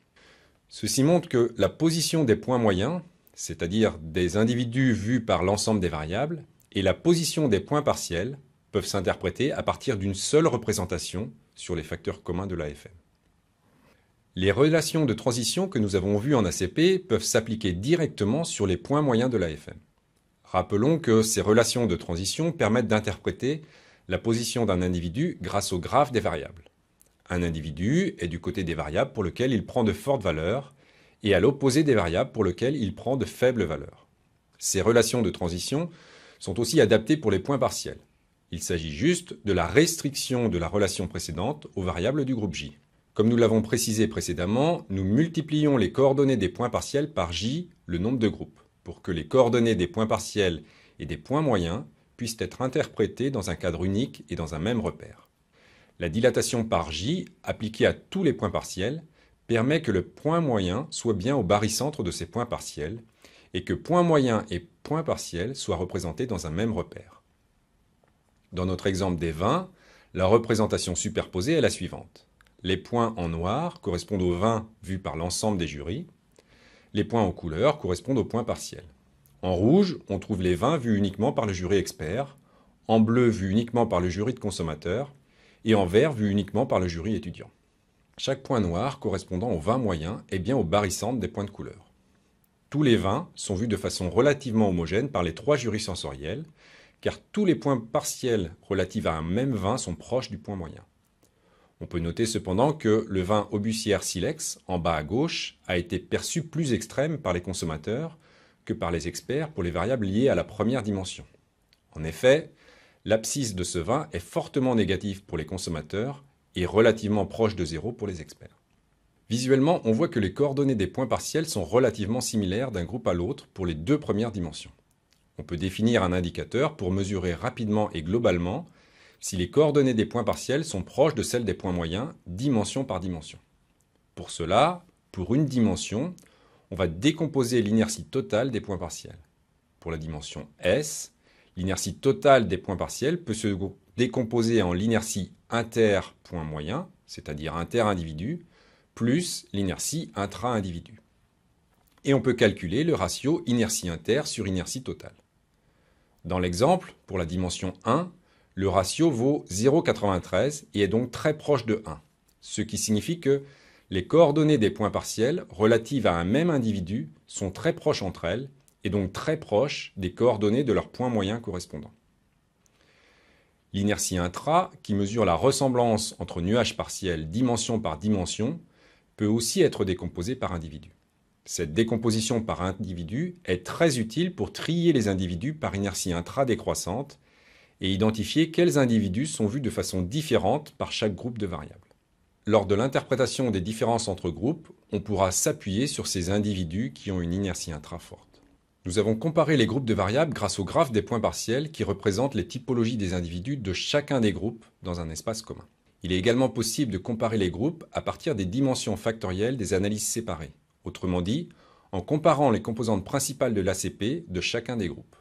Speaker 1: Ceci montre que la position des points moyens, c'est-à-dire des individus vus par l'ensemble des variables, et la position des points partiels peuvent s'interpréter à partir d'une seule représentation sur les facteurs communs de l'AFM. Les relations de transition que nous avons vues en ACP peuvent s'appliquer directement sur les points moyens de l'AFM. Rappelons que ces relations de transition permettent d'interpréter la position d'un individu grâce au graphe des variables. Un individu est du côté des variables pour lesquelles il prend de fortes valeurs et à l'opposé des variables pour lesquelles il prend de faibles valeurs. Ces relations de transition sont aussi adaptées pour les points partiels. Il s'agit juste de la restriction de la relation précédente aux variables du groupe J. Comme nous l'avons précisé précédemment, nous multiplions les coordonnées des points partiels par J, le nombre de groupes, pour que les coordonnées des points partiels et des points moyens puissent être interprétées dans un cadre unique et dans un même repère. La dilatation par J, appliquée à tous les points partiels, permet que le point moyen soit bien au barycentre de ces points partiels et que point moyen et point partiel soient représentés dans un même repère. Dans notre exemple des vins, la représentation superposée est la suivante. Les points en noir correspondent aux vins vus par l'ensemble des jurys. Les points en couleur correspondent aux points partiels. En rouge, on trouve les vins vus uniquement par le jury expert, en bleu vus uniquement par le jury de consommateurs, et en vert vus uniquement par le jury étudiant. Chaque point noir correspondant au vin moyen est bien au barycentre des points de couleur. Tous les vins sont vus de façon relativement homogène par les trois jurys sensoriels, car tous les points partiels relatifs à un même vin sont proches du point moyen. On peut noter cependant que le vin Aubussière Silex, en bas à gauche, a été perçu plus extrême par les consommateurs que par les experts pour les variables liées à la première dimension. En effet, l'abscisse de ce vin est fortement négative pour les consommateurs et relativement proche de zéro pour les experts. Visuellement, on voit que les coordonnées des points partiels sont relativement similaires d'un groupe à l'autre pour les deux premières dimensions. On peut définir un indicateur pour mesurer rapidement et globalement si les coordonnées des points partiels sont proches de celles des points moyens, dimension par dimension. Pour cela, pour une dimension, on va décomposer l'inertie totale des points partiels. Pour la dimension S, l'inertie totale des points partiels peut se décomposer en l'inertie inter-point moyen, c'est-à-dire inter-individu, plus l'inertie intra-individu. Et on peut calculer le ratio inertie inter sur inertie totale. Dans l'exemple, pour la dimension 1, le ratio vaut 0,93 et est donc très proche de 1, ce qui signifie que les coordonnées des points partiels relatives à un même individu sont très proches entre elles et donc très proches des coordonnées de leurs points moyens correspondants. L'inertie intra, qui mesure la ressemblance entre nuages partiels dimension par dimension, peut aussi être décomposée par individu. Cette décomposition par individu est très utile pour trier les individus par inertie intra-décroissante et identifier quels individus sont vus de façon différente par chaque groupe de variables. Lors de l'interprétation des différences entre groupes, on pourra s'appuyer sur ces individus qui ont une inertie intra-forte. Nous avons comparé les groupes de variables grâce au graphe des points partiels qui représente les typologies des individus de chacun des groupes dans un espace commun. Il est également possible de comparer les groupes à partir des dimensions factorielles des analyses séparées autrement dit, en comparant les composantes principales de l'ACP de chacun des groupes.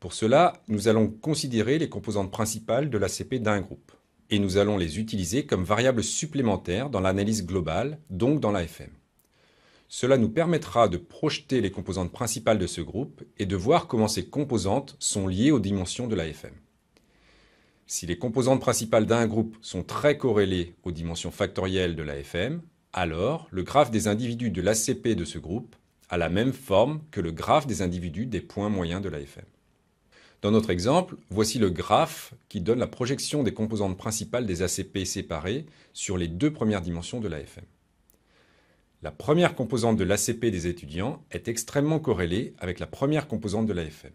Speaker 1: Pour cela, nous allons considérer les composantes principales de l'ACP d'un groupe, et nous allons les utiliser comme variables supplémentaires dans l'analyse globale, donc dans l'AFM. Cela nous permettra de projeter les composantes principales de ce groupe et de voir comment ces composantes sont liées aux dimensions de l'AFM. Si les composantes principales d'un groupe sont très corrélées aux dimensions factorielles de l'AFM, alors le graphe des individus de l'ACP de ce groupe a la même forme que le graphe des individus des points moyens de l'AFM. Dans notre exemple, voici le graphe qui donne la projection des composantes principales des ACP séparées sur les deux premières dimensions de l'AFM. La première composante de l'ACP des étudiants est extrêmement corrélée avec la première composante de l'AFM.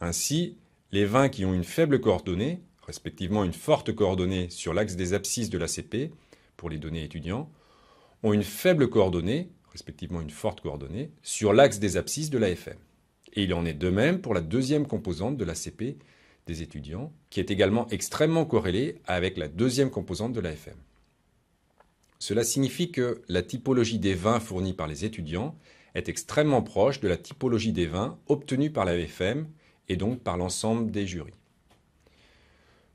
Speaker 1: Ainsi, les vins qui ont une faible coordonnée, respectivement une forte coordonnée sur l'axe des abscisses de l'ACP pour les données étudiants, ont une faible coordonnée, respectivement une forte coordonnée, sur l'axe des abscisses de l'AFM. Et il en est de même pour la deuxième composante de l'ACP des étudiants, qui est également extrêmement corrélée avec la deuxième composante de l'AFM. Cela signifie que la typologie des vins fournis par les étudiants est extrêmement proche de la typologie des vins obtenue par la et donc par l'ensemble des jurys.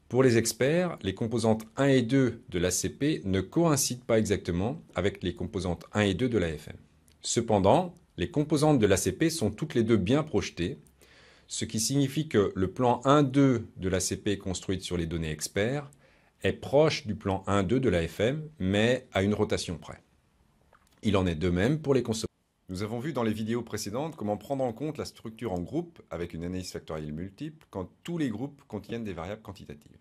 Speaker 1: Pour les experts, les composantes 1 et 2 de l'ACP ne coïncident pas exactement avec les composantes 1 et 2 de l'AFM. Cependant, les composantes de l'ACP sont toutes les deux bien projetées, ce qui signifie que le plan 1-2 de l'ACP construite sur les données experts est proche du plan 1-2 de l'AFM, mais à une rotation près. Il en est de même pour les consommateurs. Nous avons vu dans les vidéos précédentes comment prendre en compte la structure en groupe avec une analyse factorielle multiple quand tous les groupes contiennent des variables quantitatives.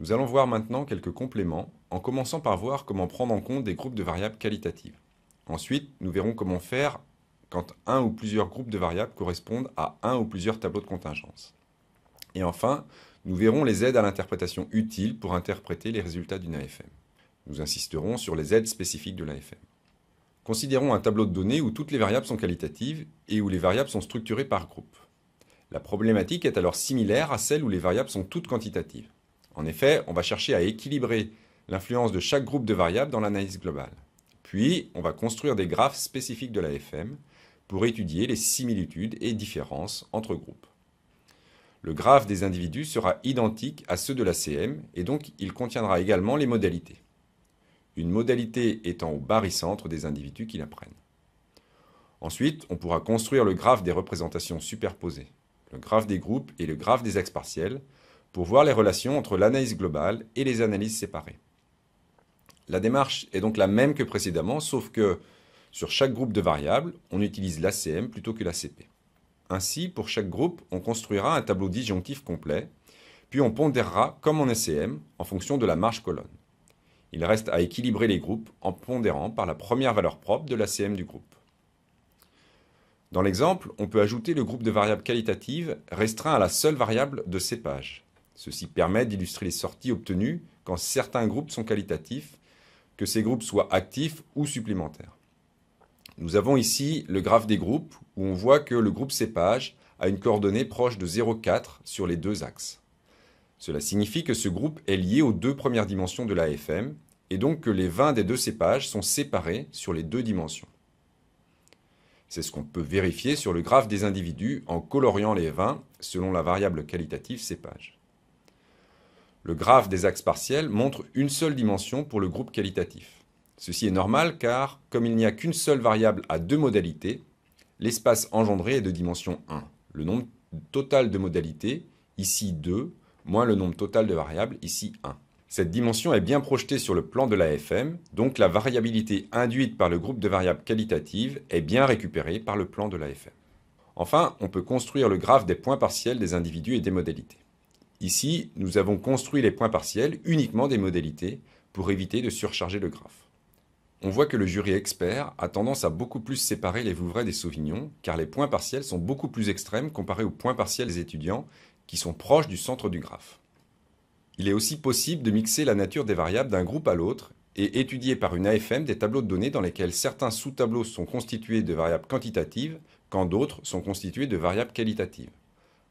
Speaker 1: Nous allons voir maintenant quelques compléments, en commençant par voir comment prendre en compte des groupes de variables qualitatives. Ensuite, nous verrons comment faire quand un ou plusieurs groupes de variables correspondent à un ou plusieurs tableaux de contingence. Et enfin, nous verrons les aides à l'interprétation utiles pour interpréter les résultats d'une AFM. Nous insisterons sur les aides spécifiques de l'AFM. Considérons un tableau de données où toutes les variables sont qualitatives et où les variables sont structurées par groupe. La problématique est alors similaire à celle où les variables sont toutes quantitatives. En effet, on va chercher à équilibrer l'influence de chaque groupe de variables dans l'analyse globale. Puis, on va construire des graphes spécifiques de la FM pour étudier les similitudes et différences entre groupes. Le graphe des individus sera identique à ceux de la CM et donc il contiendra également les modalités une modalité étant au barycentre des individus qui la prennent. Ensuite, on pourra construire le graphe des représentations superposées, le graphe des groupes et le graphe des axes partiels, pour voir les relations entre l'analyse globale et les analyses séparées. La démarche est donc la même que précédemment, sauf que sur chaque groupe de variables, on utilise l'ACM plutôt que l'ACP. Ainsi, pour chaque groupe, on construira un tableau disjonctif complet, puis on pondérera comme en ACM en fonction de la marge colonne. Il reste à équilibrer les groupes en pondérant par la première valeur propre de la CM du groupe. Dans l'exemple, on peut ajouter le groupe de variables qualitatives restreint à la seule variable de cépage. Ceci permet d'illustrer les sorties obtenues quand certains groupes sont qualitatifs, que ces groupes soient actifs ou supplémentaires. Nous avons ici le graphe des groupes où on voit que le groupe cépage a une coordonnée proche de 0,4 sur les deux axes. Cela signifie que ce groupe est lié aux deux premières dimensions de l'AFM et donc que les vins des deux cépages sont séparés sur les deux dimensions. C'est ce qu'on peut vérifier sur le graphe des individus en coloriant les vins selon la variable qualitative cépage. Le graphe des axes partiels montre une seule dimension pour le groupe qualitatif. Ceci est normal car, comme il n'y a qu'une seule variable à deux modalités, l'espace engendré est de dimension 1. Le nombre total de modalités, ici 2, moins le nombre total de variables, ici 1. Cette dimension est bien projetée sur le plan de l'AFM, donc la variabilité induite par le groupe de variables qualitatives est bien récupérée par le plan de l'AFM. Enfin, on peut construire le graphe des points partiels des individus et des modalités. Ici, nous avons construit les points partiels uniquement des modalités pour éviter de surcharger le graphe. On voit que le jury expert a tendance à beaucoup plus séparer les Vouvray des Sauvignons, car les points partiels sont beaucoup plus extrêmes comparés aux points partiels des étudiants qui sont proches du centre du graphe. Il est aussi possible de mixer la nature des variables d'un groupe à l'autre et étudier par une AFM des tableaux de données dans lesquels certains sous-tableaux sont constitués de variables quantitatives quand d'autres sont constitués de variables qualitatives.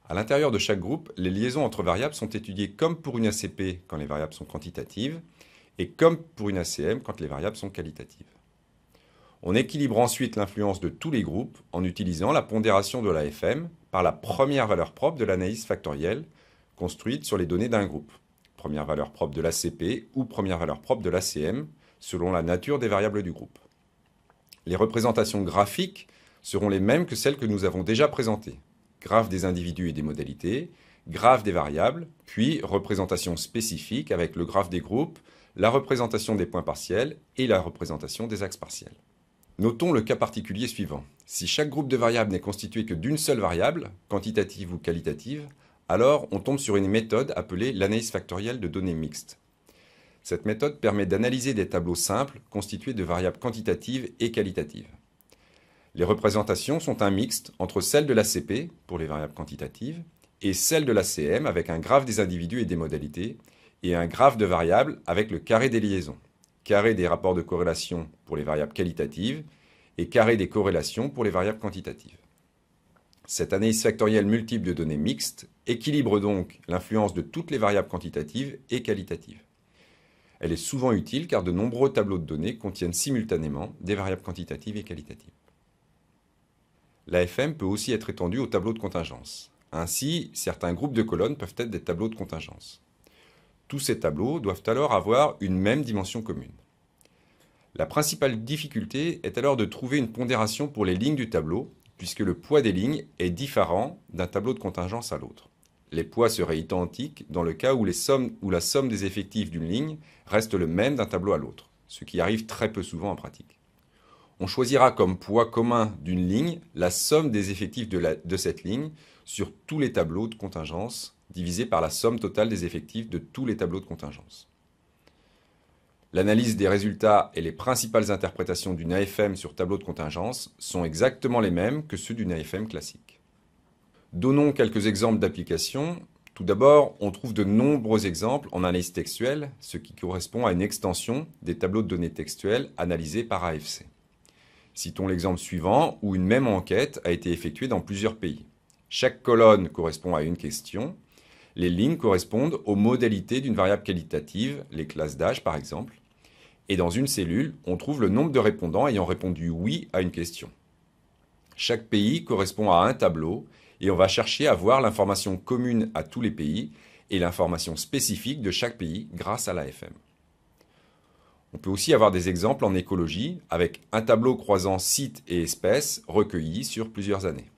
Speaker 1: À l'intérieur de chaque groupe, les liaisons entre variables sont étudiées comme pour une ACP quand les variables sont quantitatives et comme pour une ACM quand les variables sont qualitatives. On équilibre ensuite l'influence de tous les groupes en utilisant la pondération de l'AFM par la première valeur propre de l'analyse factorielle construite sur les données d'un groupe, première valeur propre de l'ACP ou première valeur propre de l'ACM, selon la nature des variables du groupe. Les représentations graphiques seront les mêmes que celles que nous avons déjà présentées. Graphe des individus et des modalités, graphe des variables, puis représentation spécifique avec le graphe des groupes, la représentation des points partiels et la représentation des axes partiels. Notons le cas particulier suivant. Si chaque groupe de variables n'est constitué que d'une seule variable, quantitative ou qualitative, alors on tombe sur une méthode appelée l'analyse factorielle de données mixtes. Cette méthode permet d'analyser des tableaux simples constitués de variables quantitatives et qualitatives. Les représentations sont un mixte entre celles de l'ACP, pour les variables quantitatives, et celles de la CM avec un graphe des individus et des modalités, et un graphe de variables avec le carré des liaisons carré des rapports de corrélation pour les variables qualitatives et carré des corrélations pour les variables quantitatives. Cette analyse factorielle multiple de données mixtes équilibre donc l'influence de toutes les variables quantitatives et qualitatives. Elle est souvent utile car de nombreux tableaux de données contiennent simultanément des variables quantitatives et qualitatives. L'AFM peut aussi être étendue aux tableaux de contingence. Ainsi, certains groupes de colonnes peuvent être des tableaux de contingence. Tous ces tableaux doivent alors avoir une même dimension commune. La principale difficulté est alors de trouver une pondération pour les lignes du tableau, puisque le poids des lignes est différent d'un tableau de contingence à l'autre. Les poids seraient identiques dans le cas où, la somme des effectifs d'une ligne reste le même d'un tableau à l'autre, ce qui arrive très peu souvent en pratique. On choisira comme poids commun d'une ligne la somme des effectifs de, de cette ligne sur tous les tableaux de contingence divisé par la somme totale des effectifs de tous les tableaux de contingence. L'analyse des résultats et les principales interprétations d'une AFM sur tableau de contingence sont exactement les mêmes que ceux d'une AFM classique. Donnons quelques exemples d'applications. Tout d'abord, on trouve de nombreux exemples en analyse textuelle, ce qui correspond à une extension des tableaux de données textuelles analysés par AFC. Citons l'exemple suivant où une même enquête a été effectuée dans plusieurs pays. Chaque colonne correspond à une question. Les lignes correspondent aux modalités d'une variable qualitative, les classes d'âge par exemple. Et dans une cellule, on trouve le nombre de répondants ayant répondu oui à une question. Chaque pays correspond à un tableau et on va chercher à voir l'information commune à tous les pays et l'information spécifique de chaque pays grâce à l'AFM. On peut aussi avoir des exemples en écologie avec un tableau croisant sites et espèces recueillis sur plusieurs années.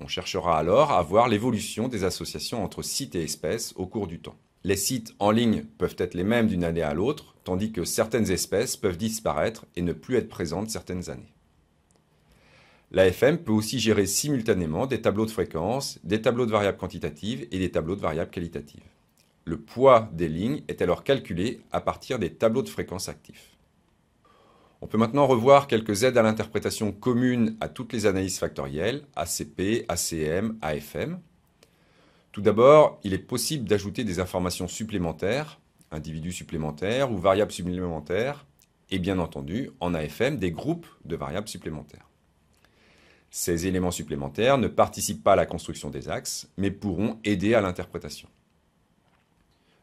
Speaker 1: On cherchera alors à voir l'évolution des associations entre sites et espèces au cours du temps. Les sites en ligne peuvent être les mêmes d'une année à l'autre, tandis que certaines espèces peuvent disparaître et ne plus être présentes certaines années. L'AFM peut aussi gérer simultanément des tableaux de fréquences, des tableaux de variables quantitatives et des tableaux de variables qualitatives. Le poids des lignes est alors calculé à partir des tableaux de fréquences actifs. On peut maintenant revoir quelques aides à l'interprétation commune à toutes les analyses factorielles, ACP, ACM, AFM. Tout d'abord, il est possible d'ajouter des informations supplémentaires, individus supplémentaires ou variables supplémentaires, et bien entendu, en AFM, des groupes de variables supplémentaires. Ces éléments supplémentaires ne participent pas à la construction des axes, mais pourront aider à l'interprétation.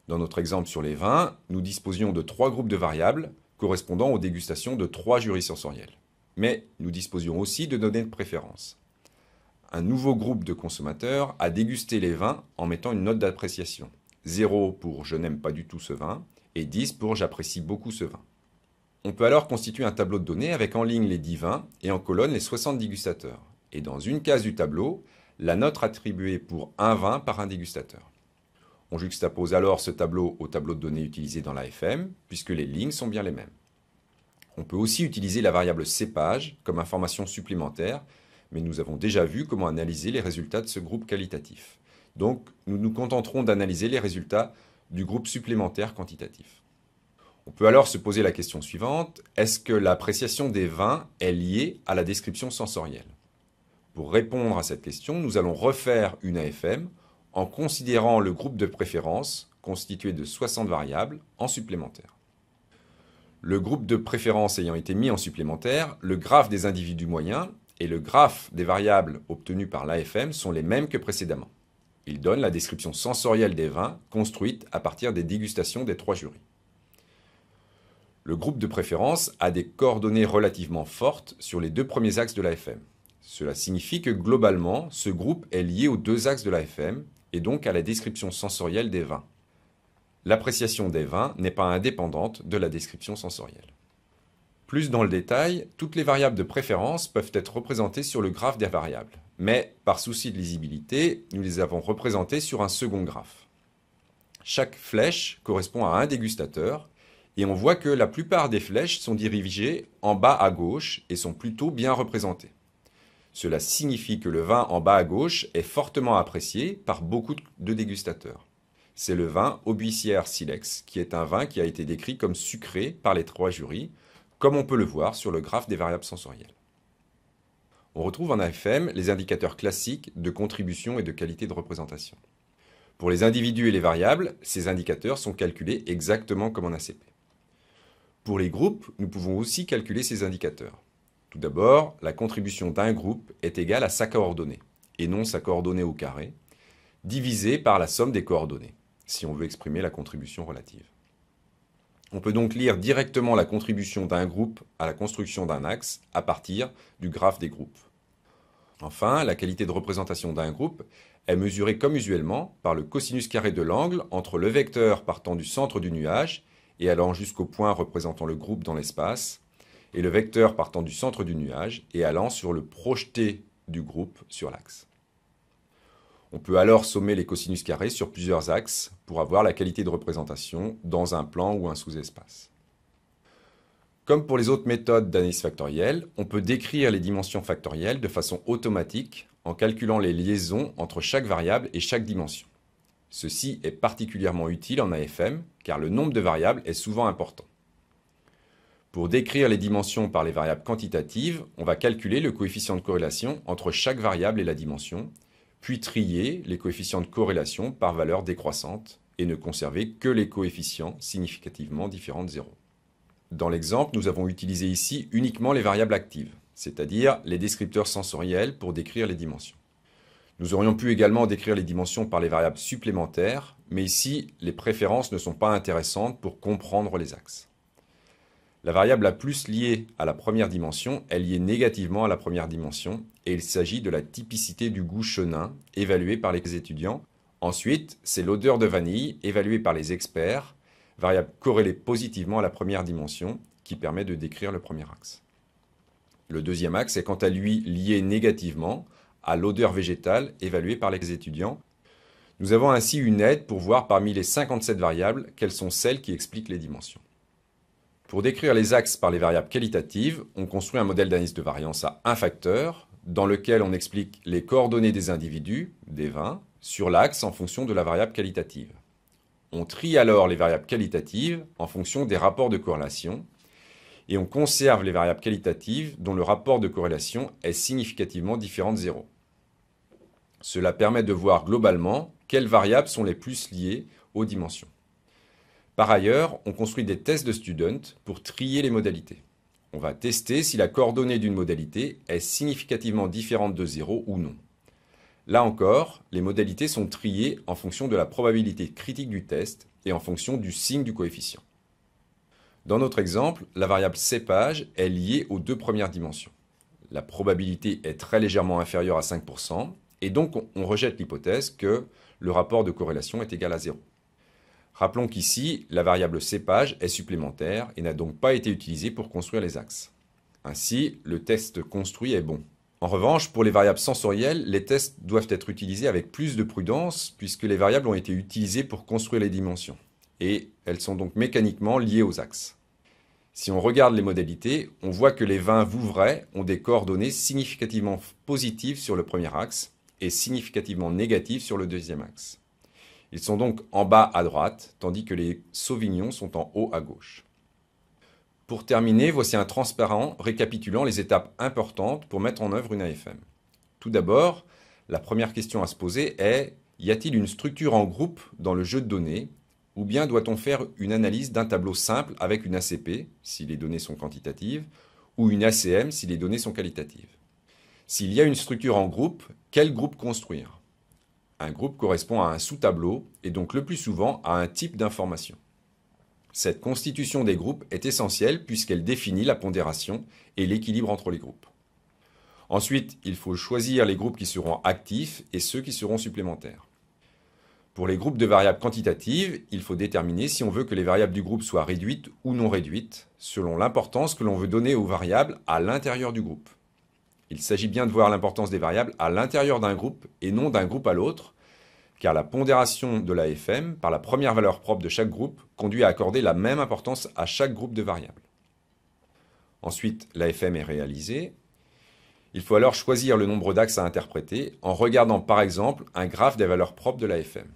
Speaker 1: Dans notre exemple sur les vins, nous disposions de trois groupes de variables correspondant aux dégustations de trois jurys sensoriels. Mais nous disposions aussi de données de préférence un nouveau groupe de consommateurs à déguster les vins en mettant une note d'appréciation. 0 pour je n'aime pas du tout ce vin et 10 pour j'apprécie beaucoup ce vin. On peut alors constituer un tableau de données avec en ligne les 10 vins et en colonne les 60 dégustateurs. Et dans une case du tableau, la note attribuée pour un vin par un dégustateur. On juxtapose alors ce tableau au tableau de données utilisé dans l'AFM, puisque les lignes sont bien les mêmes. On peut aussi utiliser la variable cépage comme information supplémentaire mais nous avons déjà vu comment analyser les résultats de ce groupe qualitatif. Donc, nous nous contenterons d'analyser les résultats du groupe supplémentaire quantitatif. On peut alors se poser la question suivante, est-ce que l'appréciation des vins est liée à la description sensorielle Pour répondre à cette question, nous allons refaire une AFM en considérant le groupe de préférence constitué de 60 variables en supplémentaire. Le groupe de préférence ayant été mis en supplémentaire, le graphe des individus moyens et le graphe des variables obtenues par l'AFM sont les mêmes que précédemment. Il donne la description sensorielle des vins construite à partir des dégustations des trois jurys. Le groupe de préférence a des coordonnées relativement fortes sur les deux premiers axes de l'AFM. Cela signifie que globalement, ce groupe est lié aux deux axes de l'AFM et donc à la description sensorielle des vins. L'appréciation des vins n'est pas indépendante de la description sensorielle. Plus dans le détail, toutes les variables de préférence peuvent être représentées sur le graphe des variables, mais par souci de lisibilité, nous les avons représentées sur un second graphe. Chaque flèche correspond à un dégustateur, et on voit que la plupart des flèches sont dirigées en bas à gauche et sont plutôt bien représentées. Cela signifie que le vin en bas à gauche est fortement apprécié par beaucoup de dégustateurs. C'est le vin Aubuissière Silex, qui est un vin qui a été décrit comme sucré par les trois jurys, comme on peut le voir sur le graphe des variables sensorielles. On retrouve en AFM les indicateurs classiques de contribution et de qualité de représentation. Pour les individus et les variables, ces indicateurs sont calculés exactement comme en ACP. Pour les groupes, nous pouvons aussi calculer ces indicateurs. Tout d'abord, la contribution d'un groupe est égale à sa coordonnée, et non sa coordonnée au carré, divisée par la somme des coordonnées, si on veut exprimer la contribution relative. On peut donc lire directement la contribution d'un groupe à la construction d'un axe à partir du graphe des groupes. Enfin, la qualité de représentation d'un groupe est mesurée comme usuellement par le cosinus carré de l'angle entre le vecteur partant du centre du nuage et allant jusqu'au point représentant le groupe dans l'espace, et le vecteur partant du centre du nuage et allant sur le projeté du groupe sur l'axe. On peut alors sommer les cosinus carrés sur plusieurs axes pour avoir la qualité de représentation dans un plan ou un sous-espace. Comme pour les autres méthodes d'analyse factorielle, on peut décrire les dimensions factorielles de façon automatique en calculant les liaisons entre chaque variable et chaque dimension. Ceci est particulièrement utile en AFM car le nombre de variables est souvent important. Pour décrire les dimensions par les variables quantitatives, on va calculer le coefficient de corrélation entre chaque variable et la dimension puis trier les coefficients de corrélation par valeur décroissante et ne conserver que les coefficients significativement différents de 0. Dans l'exemple, nous avons utilisé ici uniquement les variables actives, c'est-à-dire les descripteurs sensoriels pour décrire les dimensions. Nous aurions pu également décrire les dimensions par les variables supplémentaires, mais ici, les préférences ne sont pas intéressantes pour comprendre les axes. La variable la plus liée à la première dimension est liée négativement à la première dimension et il s'agit de la typicité du goût chenin, évalué par les étudiants. Ensuite, c'est l'odeur de vanille, évaluée par les experts, variable corrélée positivement à la première dimension, qui permet de décrire le premier axe. Le deuxième axe est quant à lui lié négativement à l'odeur végétale évaluée par les étudiants. Nous avons ainsi une aide pour voir parmi les 57 variables quelles sont celles qui expliquent les dimensions. Pour décrire les axes par les variables qualitatives, on construit un modèle d'analyse de variance à un facteur, dans lequel on explique les coordonnées des individus, des 20, sur l'axe en fonction de la variable qualitative. On trie alors les variables qualitatives en fonction des rapports de corrélation et on conserve les variables qualitatives dont le rapport de corrélation est significativement différent de 0. Cela permet de voir globalement quelles variables sont les plus liées aux dimensions. Par ailleurs, on construit des tests de student pour trier les modalités. On va tester si la coordonnée d'une modalité est significativement différente de 0 ou non. Là encore, les modalités sont triées en fonction de la probabilité critique du test et en fonction du signe du coefficient. Dans notre exemple, la variable cépage est liée aux deux premières dimensions. La probabilité est très légèrement inférieure à 5%, et donc on rejette l'hypothèse que le rapport de corrélation est égal à 0. Rappelons qu'ici, la variable cépage est supplémentaire et n'a donc pas été utilisée pour construire les axes. Ainsi, le test construit est bon. En revanche, pour les variables sensorielles, les tests doivent être utilisés avec plus de prudence puisque les variables ont été utilisées pour construire les dimensions. Et elles sont donc mécaniquement liées aux axes. Si on regarde les modalités, on voit que les 20 Vouvray ont des coordonnées significativement positives sur le premier axe et significativement négatives sur le deuxième axe. Ils sont donc en bas à droite, tandis que les sauvignons sont en haut à gauche. Pour terminer, voici un transparent récapitulant les étapes importantes pour mettre en œuvre une AFM. Tout d'abord, la première question à se poser est y a-t-il une structure en groupe dans le jeu de données ou bien doit-on faire une analyse d'un tableau simple avec une ACP si les données sont quantitatives ou une ACM si les données sont qualitatives S'il y a une structure en groupe, quel groupe construire un groupe correspond à un sous-tableau et donc le plus souvent à un type d'information. Cette constitution des groupes est essentielle puisqu'elle définit la pondération et l'équilibre entre les groupes. Ensuite, il faut choisir les groupes qui seront actifs et ceux qui seront supplémentaires. Pour les groupes de variables quantitatives, il faut déterminer si on veut que les variables du groupe soient réduites ou non réduites, selon l'importance que l'on veut donner aux variables à l'intérieur du groupe. Il s'agit bien de voir l'importance des variables à l'intérieur d'un groupe et non d'un groupe à l'autre, car la pondération de l'AFM par la première valeur propre de chaque groupe conduit à accorder la même importance à chaque groupe de variables. Ensuite, l'AFM est réalisée. Il faut alors choisir le nombre d'axes à interpréter en regardant par exemple un graphe des valeurs propres de l'AFM.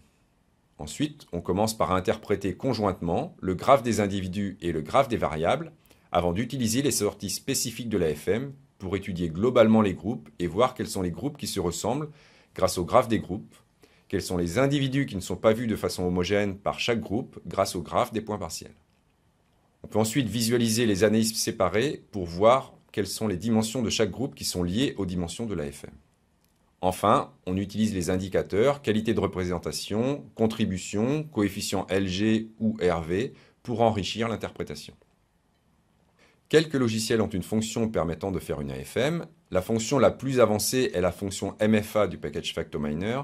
Speaker 1: Ensuite, on commence par interpréter conjointement le graphe des individus et le graphe des variables avant d'utiliser les sorties spécifiques de l'AFM pour étudier globalement les groupes et voir quels sont les groupes qui se ressemblent grâce au graphe des groupes quels sont les individus qui ne sont pas vus de façon homogène par chaque groupe grâce au graphe des points partiels. On peut ensuite visualiser les analyses séparées pour voir quelles sont les dimensions de chaque groupe qui sont liées aux dimensions de l'AFM. Enfin, on utilise les indicateurs qualité de représentation, contribution, coefficient LG ou RV pour enrichir l'interprétation. Quelques logiciels ont une fonction permettant de faire une AFM. La fonction la plus avancée est la fonction MFA du package FactoMiner,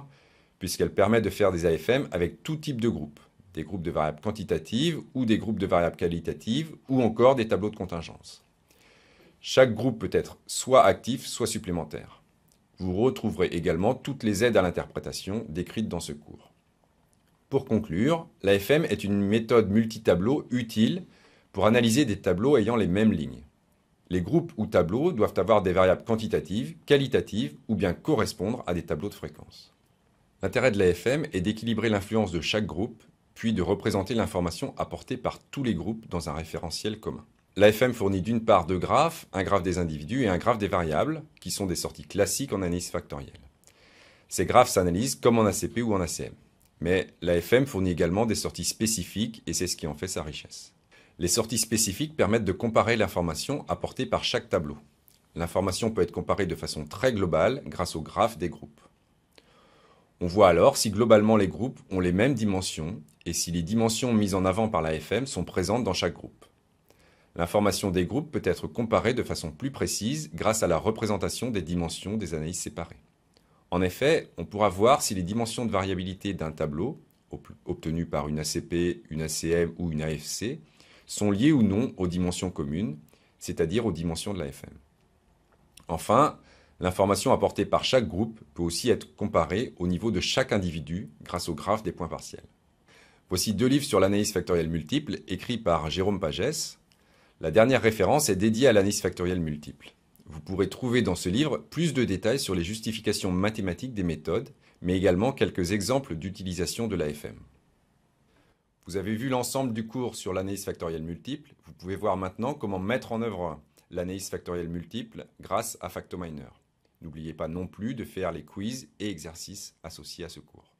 Speaker 1: puisqu'elle permet de faire des AFM avec tout type de groupes, des groupes de variables quantitatives ou des groupes de variables qualitatives ou encore des tableaux de contingence. Chaque groupe peut être soit actif, soit supplémentaire. Vous retrouverez également toutes les aides à l'interprétation décrites dans ce cours. Pour conclure, l'AFM est une méthode multi-tableau utile pour analyser des tableaux ayant les mêmes lignes. Les groupes ou tableaux doivent avoir des variables quantitatives, qualitatives ou bien correspondre à des tableaux de fréquence. L'intérêt de l'AFM est d'équilibrer l'influence de chaque groupe, puis de représenter l'information apportée par tous les groupes dans un référentiel commun. L'AFM fournit d'une part deux graphes, un graphe des individus et un graphe des variables, qui sont des sorties classiques en analyse factorielle. Ces graphes s'analysent comme en ACP ou en ACM. Mais l'AFM fournit également des sorties spécifiques et c'est ce qui en fait sa richesse. Les sorties spécifiques permettent de comparer l'information apportée par chaque tableau. L'information peut être comparée de façon très globale grâce au graphe des groupes. On voit alors si globalement les groupes ont les mêmes dimensions et si les dimensions mises en avant par la sont présentes dans chaque groupe. L'information des groupes peut être comparée de façon plus précise grâce à la représentation des dimensions des analyses séparées. En effet, on pourra voir si les dimensions de variabilité d'un tableau, obtenu par une ACP, une ACM ou une AFC, sont liées ou non aux dimensions communes, c'est-à-dire aux dimensions de la FM. Enfin, L'information apportée par chaque groupe peut aussi être comparée au niveau de chaque individu grâce au graphe des points partiels. Voici deux livres sur l'analyse factorielle multiple écrits par Jérôme Pagès. La dernière référence est dédiée à l'analyse factorielle multiple. Vous pourrez trouver dans ce livre plus de détails sur les justifications mathématiques des méthodes, mais également quelques exemples d'utilisation de l'AFM. Vous avez vu l'ensemble du cours sur l'analyse factorielle multiple. Vous pouvez voir maintenant comment mettre en œuvre l'analyse factorielle multiple grâce à FactoMiner. N'oubliez pas non plus de faire les quiz et exercices associés à ce cours.